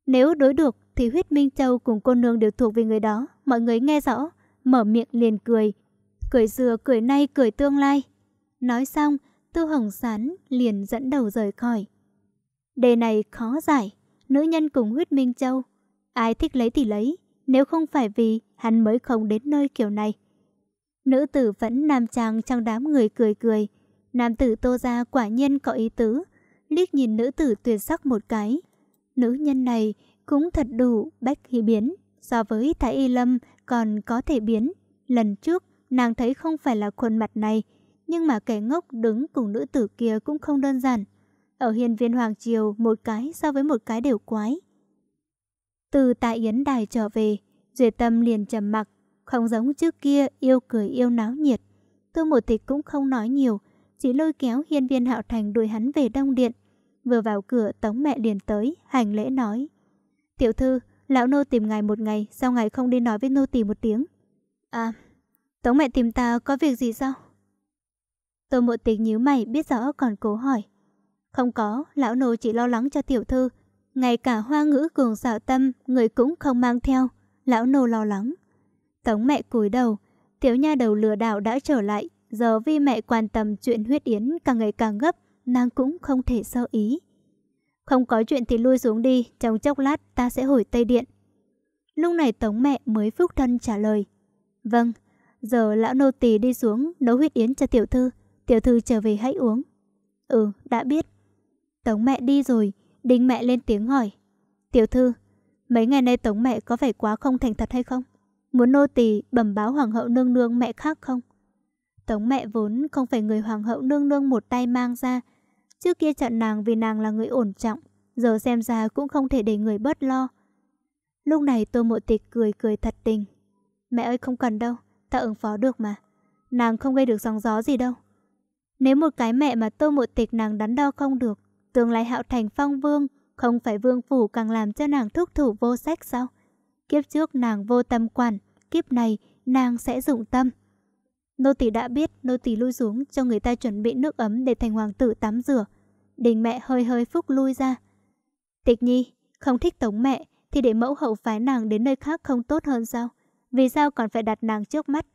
Nếu đối được thì huyết Minh Châu cùng cô nương đều thuộc về người đó, mọi người nghe rõ, mở miệng liền cười. Cười xưa, cười nay, cười tương lai. Nói xong, Tư Hồng Sán liền dẫn đầu rời khỏi. Đề này khó giải, nữ nhân cùng huyết Minh Châu. Ai thích lấy thì lấy, nếu không phải vì hắn mới không đến nơi kiểu này. Nữ tử vẫn nam trang trong đám người cười cười. Nam tử tô ra quả nhiên có ý tứ, liếc nhìn nữ tử tuyệt sắc một cái. Nữ nhân này cũng thật đủ bách khí biến, so với Thái Y Lâm còn có thể biến. Lần trước, nàng thấy không phải là khuôn mặt này, nhưng mà kẻ ngốc đứng cùng nữ tử kia cũng không đơn giản. Ở hiền viên Hoàng Triều, một cái so với một cái đều quái. Từ tại Yến Đài trở về, Duệ Tâm liền trầm mặc, không giống trước kia yêu cười yêu náo nhiệt. Tô Mộ Tịch cũng không nói nhiều, chỉ lôi kéo hiên viên hạo thành đuổi hắn về đông điện. Vừa vào cửa tống mẹ liền tới, hành lễ nói. Tiểu thư, lão nô tìm ngài một ngày, sao ngài không đi nói với nô tỳ một tiếng? À, tống mẹ tìm ta có việc gì sao? tôi mộ tình nhíu mày biết rõ còn cố hỏi. Không có, lão nô chỉ lo lắng cho tiểu thư. Ngay cả hoa ngữ cường xạo tâm, người cũng không mang theo. Lão nô lo lắng. Tống mẹ cúi đầu, tiểu nha đầu lừa đảo đã trở lại, Giờ vì mẹ quan tâm chuyện huyết yến càng ngày càng gấp, nàng cũng không thể sơ ý. Không có chuyện thì lui xuống đi, trong chốc lát ta sẽ hồi Tây Điện. Lúc này tống mẹ mới phúc thân trả lời. Vâng, giờ lão nô tỳ đi xuống nấu huyết yến cho tiểu thư, tiểu thư trở về hãy uống. Ừ, đã biết. Tống mẹ đi rồi, đinh mẹ lên tiếng hỏi. Tiểu thư, mấy ngày nay tống mẹ có phải quá không thành thật hay không? Muốn nô tỳ bẩm báo hoàng hậu nương nương mẹ khác không? Tống mẹ vốn không phải người hoàng hậu nương nương một tay mang ra. Trước kia chọn nàng vì nàng là người ổn trọng, giờ xem ra cũng không thể để người bớt lo. Lúc này Tô Mộ Tịch cười cười thật tình. Mẹ ơi không cần đâu, ta ứng phó được mà. Nàng không gây được sóng gió gì đâu. Nếu một cái mẹ mà Tô Mộ Tịch nàng đắn đo không được, tương lai hạo thành phong vương, không phải vương phủ càng làm cho nàng thúc thủ vô sách sao? Kiếp trước nàng vô tâm quản, kiếp này nàng sẽ dụng tâm. Nô tỳ đã biết, nô tỳ lui xuống cho người ta chuẩn bị nước ấm để thành hoàng tử tắm rửa. Đình mẹ hơi hơi phúc lui ra. Tịch nhi, không thích tống mẹ thì để mẫu hậu phái nàng đến nơi khác không tốt hơn sao? Vì sao còn phải đặt nàng trước mắt?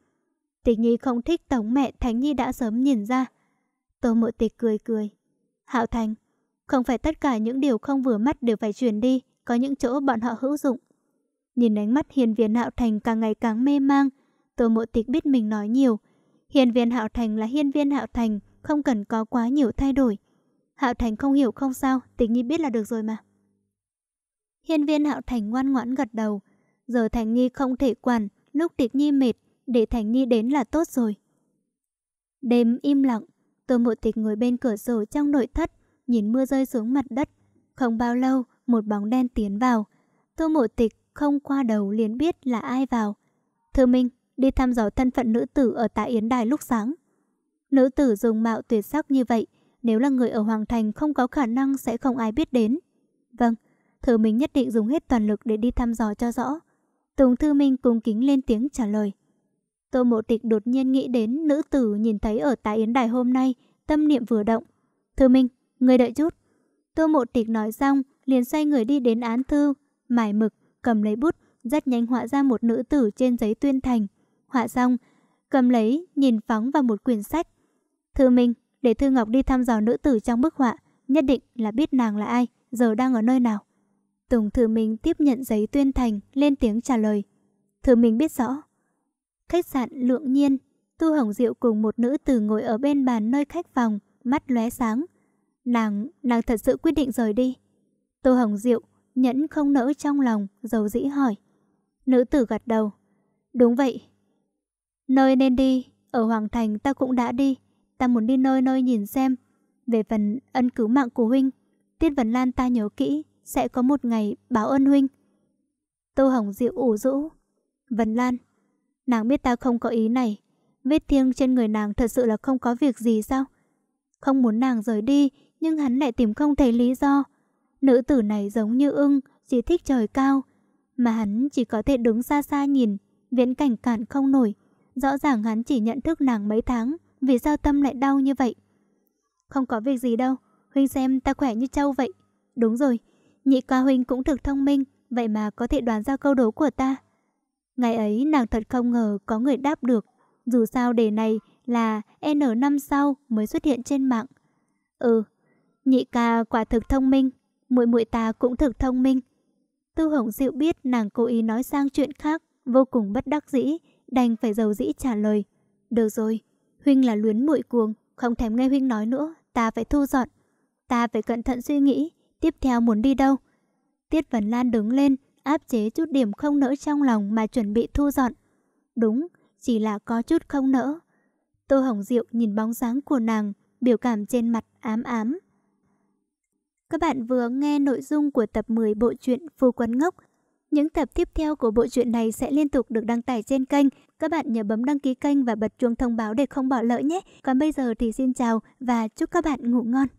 Tịch nhi không thích tống mẹ, Thánh nhi đã sớm nhìn ra. Tô mộ tịch cười cười. Hạo thành, không phải tất cả những điều không vừa mắt đều phải truyền đi, có những chỗ bọn họ hữu dụng. Nhìn ánh mắt hiền viên Hạo thành càng ngày càng mê mang, Tô mộ tịch biết mình nói nhiều, Hiên viên Hạo Thành là hiên viên Hạo Thành, không cần có quá nhiều thay đổi. Hạo Thành không hiểu không sao, tịch nhi biết là được rồi mà. Hiên viên Hạo Thành ngoan ngoãn gật đầu. Giờ Thành Nhi không thể quản, lúc tịch nhi mệt, để Thành Nhi đến là tốt rồi. Đêm im lặng, Tô Mộ Tịch ngồi bên cửa sổ trong nội thất, nhìn mưa rơi xuống mặt đất. Không bao lâu, một bóng đen tiến vào. Tô Mộ Tịch không qua đầu liền biết là ai vào. Thư Minh, đi thăm dò thân phận nữ tử ở tại Yến Đài lúc sáng. Nữ tử dùng mạo tuyệt sắc như vậy, nếu là người ở Hoàng Thành không có khả năng sẽ không ai biết đến. Vâng, Thư Minh nhất định dùng hết toàn lực để đi thăm dò cho rõ. Tùng Thư Minh cung kính lên tiếng trả lời. Tô Mộ Tịch đột nhiên nghĩ đến nữ tử nhìn thấy ở tại Yến Đài hôm nay, tâm niệm vừa động. Thư Minh, người đợi chút. Tô Mộ Tịch nói xong, liền xoay người đi đến án thư, mải mực, cầm lấy bút, rất nhanh họa ra một nữ tử trên giấy tuyên thành họa xong, cầm lấy, nhìn phóng vào một quyển sách. Thư Minh, để Thư Ngọc đi thăm dò nữ tử trong bức họa, nhất định là biết nàng là ai, giờ đang ở nơi nào. Tùng Thư Minh tiếp nhận giấy tuyên thành, lên tiếng trả lời. Thư Minh biết rõ. Khách sạn Lượng Nhiên, Tu Hồng Diệu cùng một nữ tử ngồi ở bên bàn nơi khách phòng, mắt lóe sáng. Nàng, nàng thật sự quyết định rời đi. Tô Hồng Diệu, nhẫn không nỡ trong lòng, dầu dĩ hỏi. Nữ tử gật đầu. Đúng vậy, Nơi nên đi, ở Hoàng Thành ta cũng đã đi, ta muốn đi nơi nơi nhìn xem. Về phần ân cứu mạng của huynh, Tiết Vân Lan ta nhớ kỹ, sẽ có một ngày báo ơn huynh. Tô Hồng Diệu ủ rũ. Vân Lan, nàng biết ta không có ý này. Vết thiêng trên người nàng thật sự là không có việc gì sao? Không muốn nàng rời đi, nhưng hắn lại tìm không thấy lý do. Nữ tử này giống như ưng, chỉ thích trời cao. Mà hắn chỉ có thể đứng xa xa nhìn, viễn cảnh cản không nổi. Rõ ràng hắn chỉ nhận thức nàng mấy tháng, vì sao tâm lại đau như vậy? Không có việc gì đâu, huynh xem ta khỏe như trâu vậy. Đúng rồi, nhị ca huynh cũng thực thông minh, vậy mà có thể đoán ra câu đố của ta. Ngày ấy nàng thật không ngờ có người đáp được, dù sao đề này là N năm sau mới xuất hiện trên mạng. Ừ, nhị ca quả thực thông minh, muội muội ta cũng thực thông minh. Tư Hồng Diệu biết nàng cố ý nói sang chuyện khác, vô cùng bất đắc dĩ, đành phải dầu dĩ trả lời. Được rồi, Huynh là luyến muội cuồng, không thèm nghe Huynh nói nữa, ta phải thu dọn. Ta phải cẩn thận suy nghĩ, tiếp theo muốn đi đâu. Tiết Vân Lan đứng lên, áp chế chút điểm không nỡ trong lòng mà chuẩn bị thu dọn. Đúng, chỉ là có chút không nỡ. Tô Hồng Diệu nhìn bóng dáng của nàng, biểu cảm trên mặt ám ám. Các bạn vừa nghe nội dung của tập 10 bộ truyện Phu Quán Ngốc những tập tiếp theo của bộ truyện này sẽ liên tục được đăng tải trên kênh. Các bạn nhớ bấm đăng ký kênh và bật chuông thông báo để không bỏ lỡ nhé. Còn bây giờ thì xin chào và chúc các bạn ngủ ngon.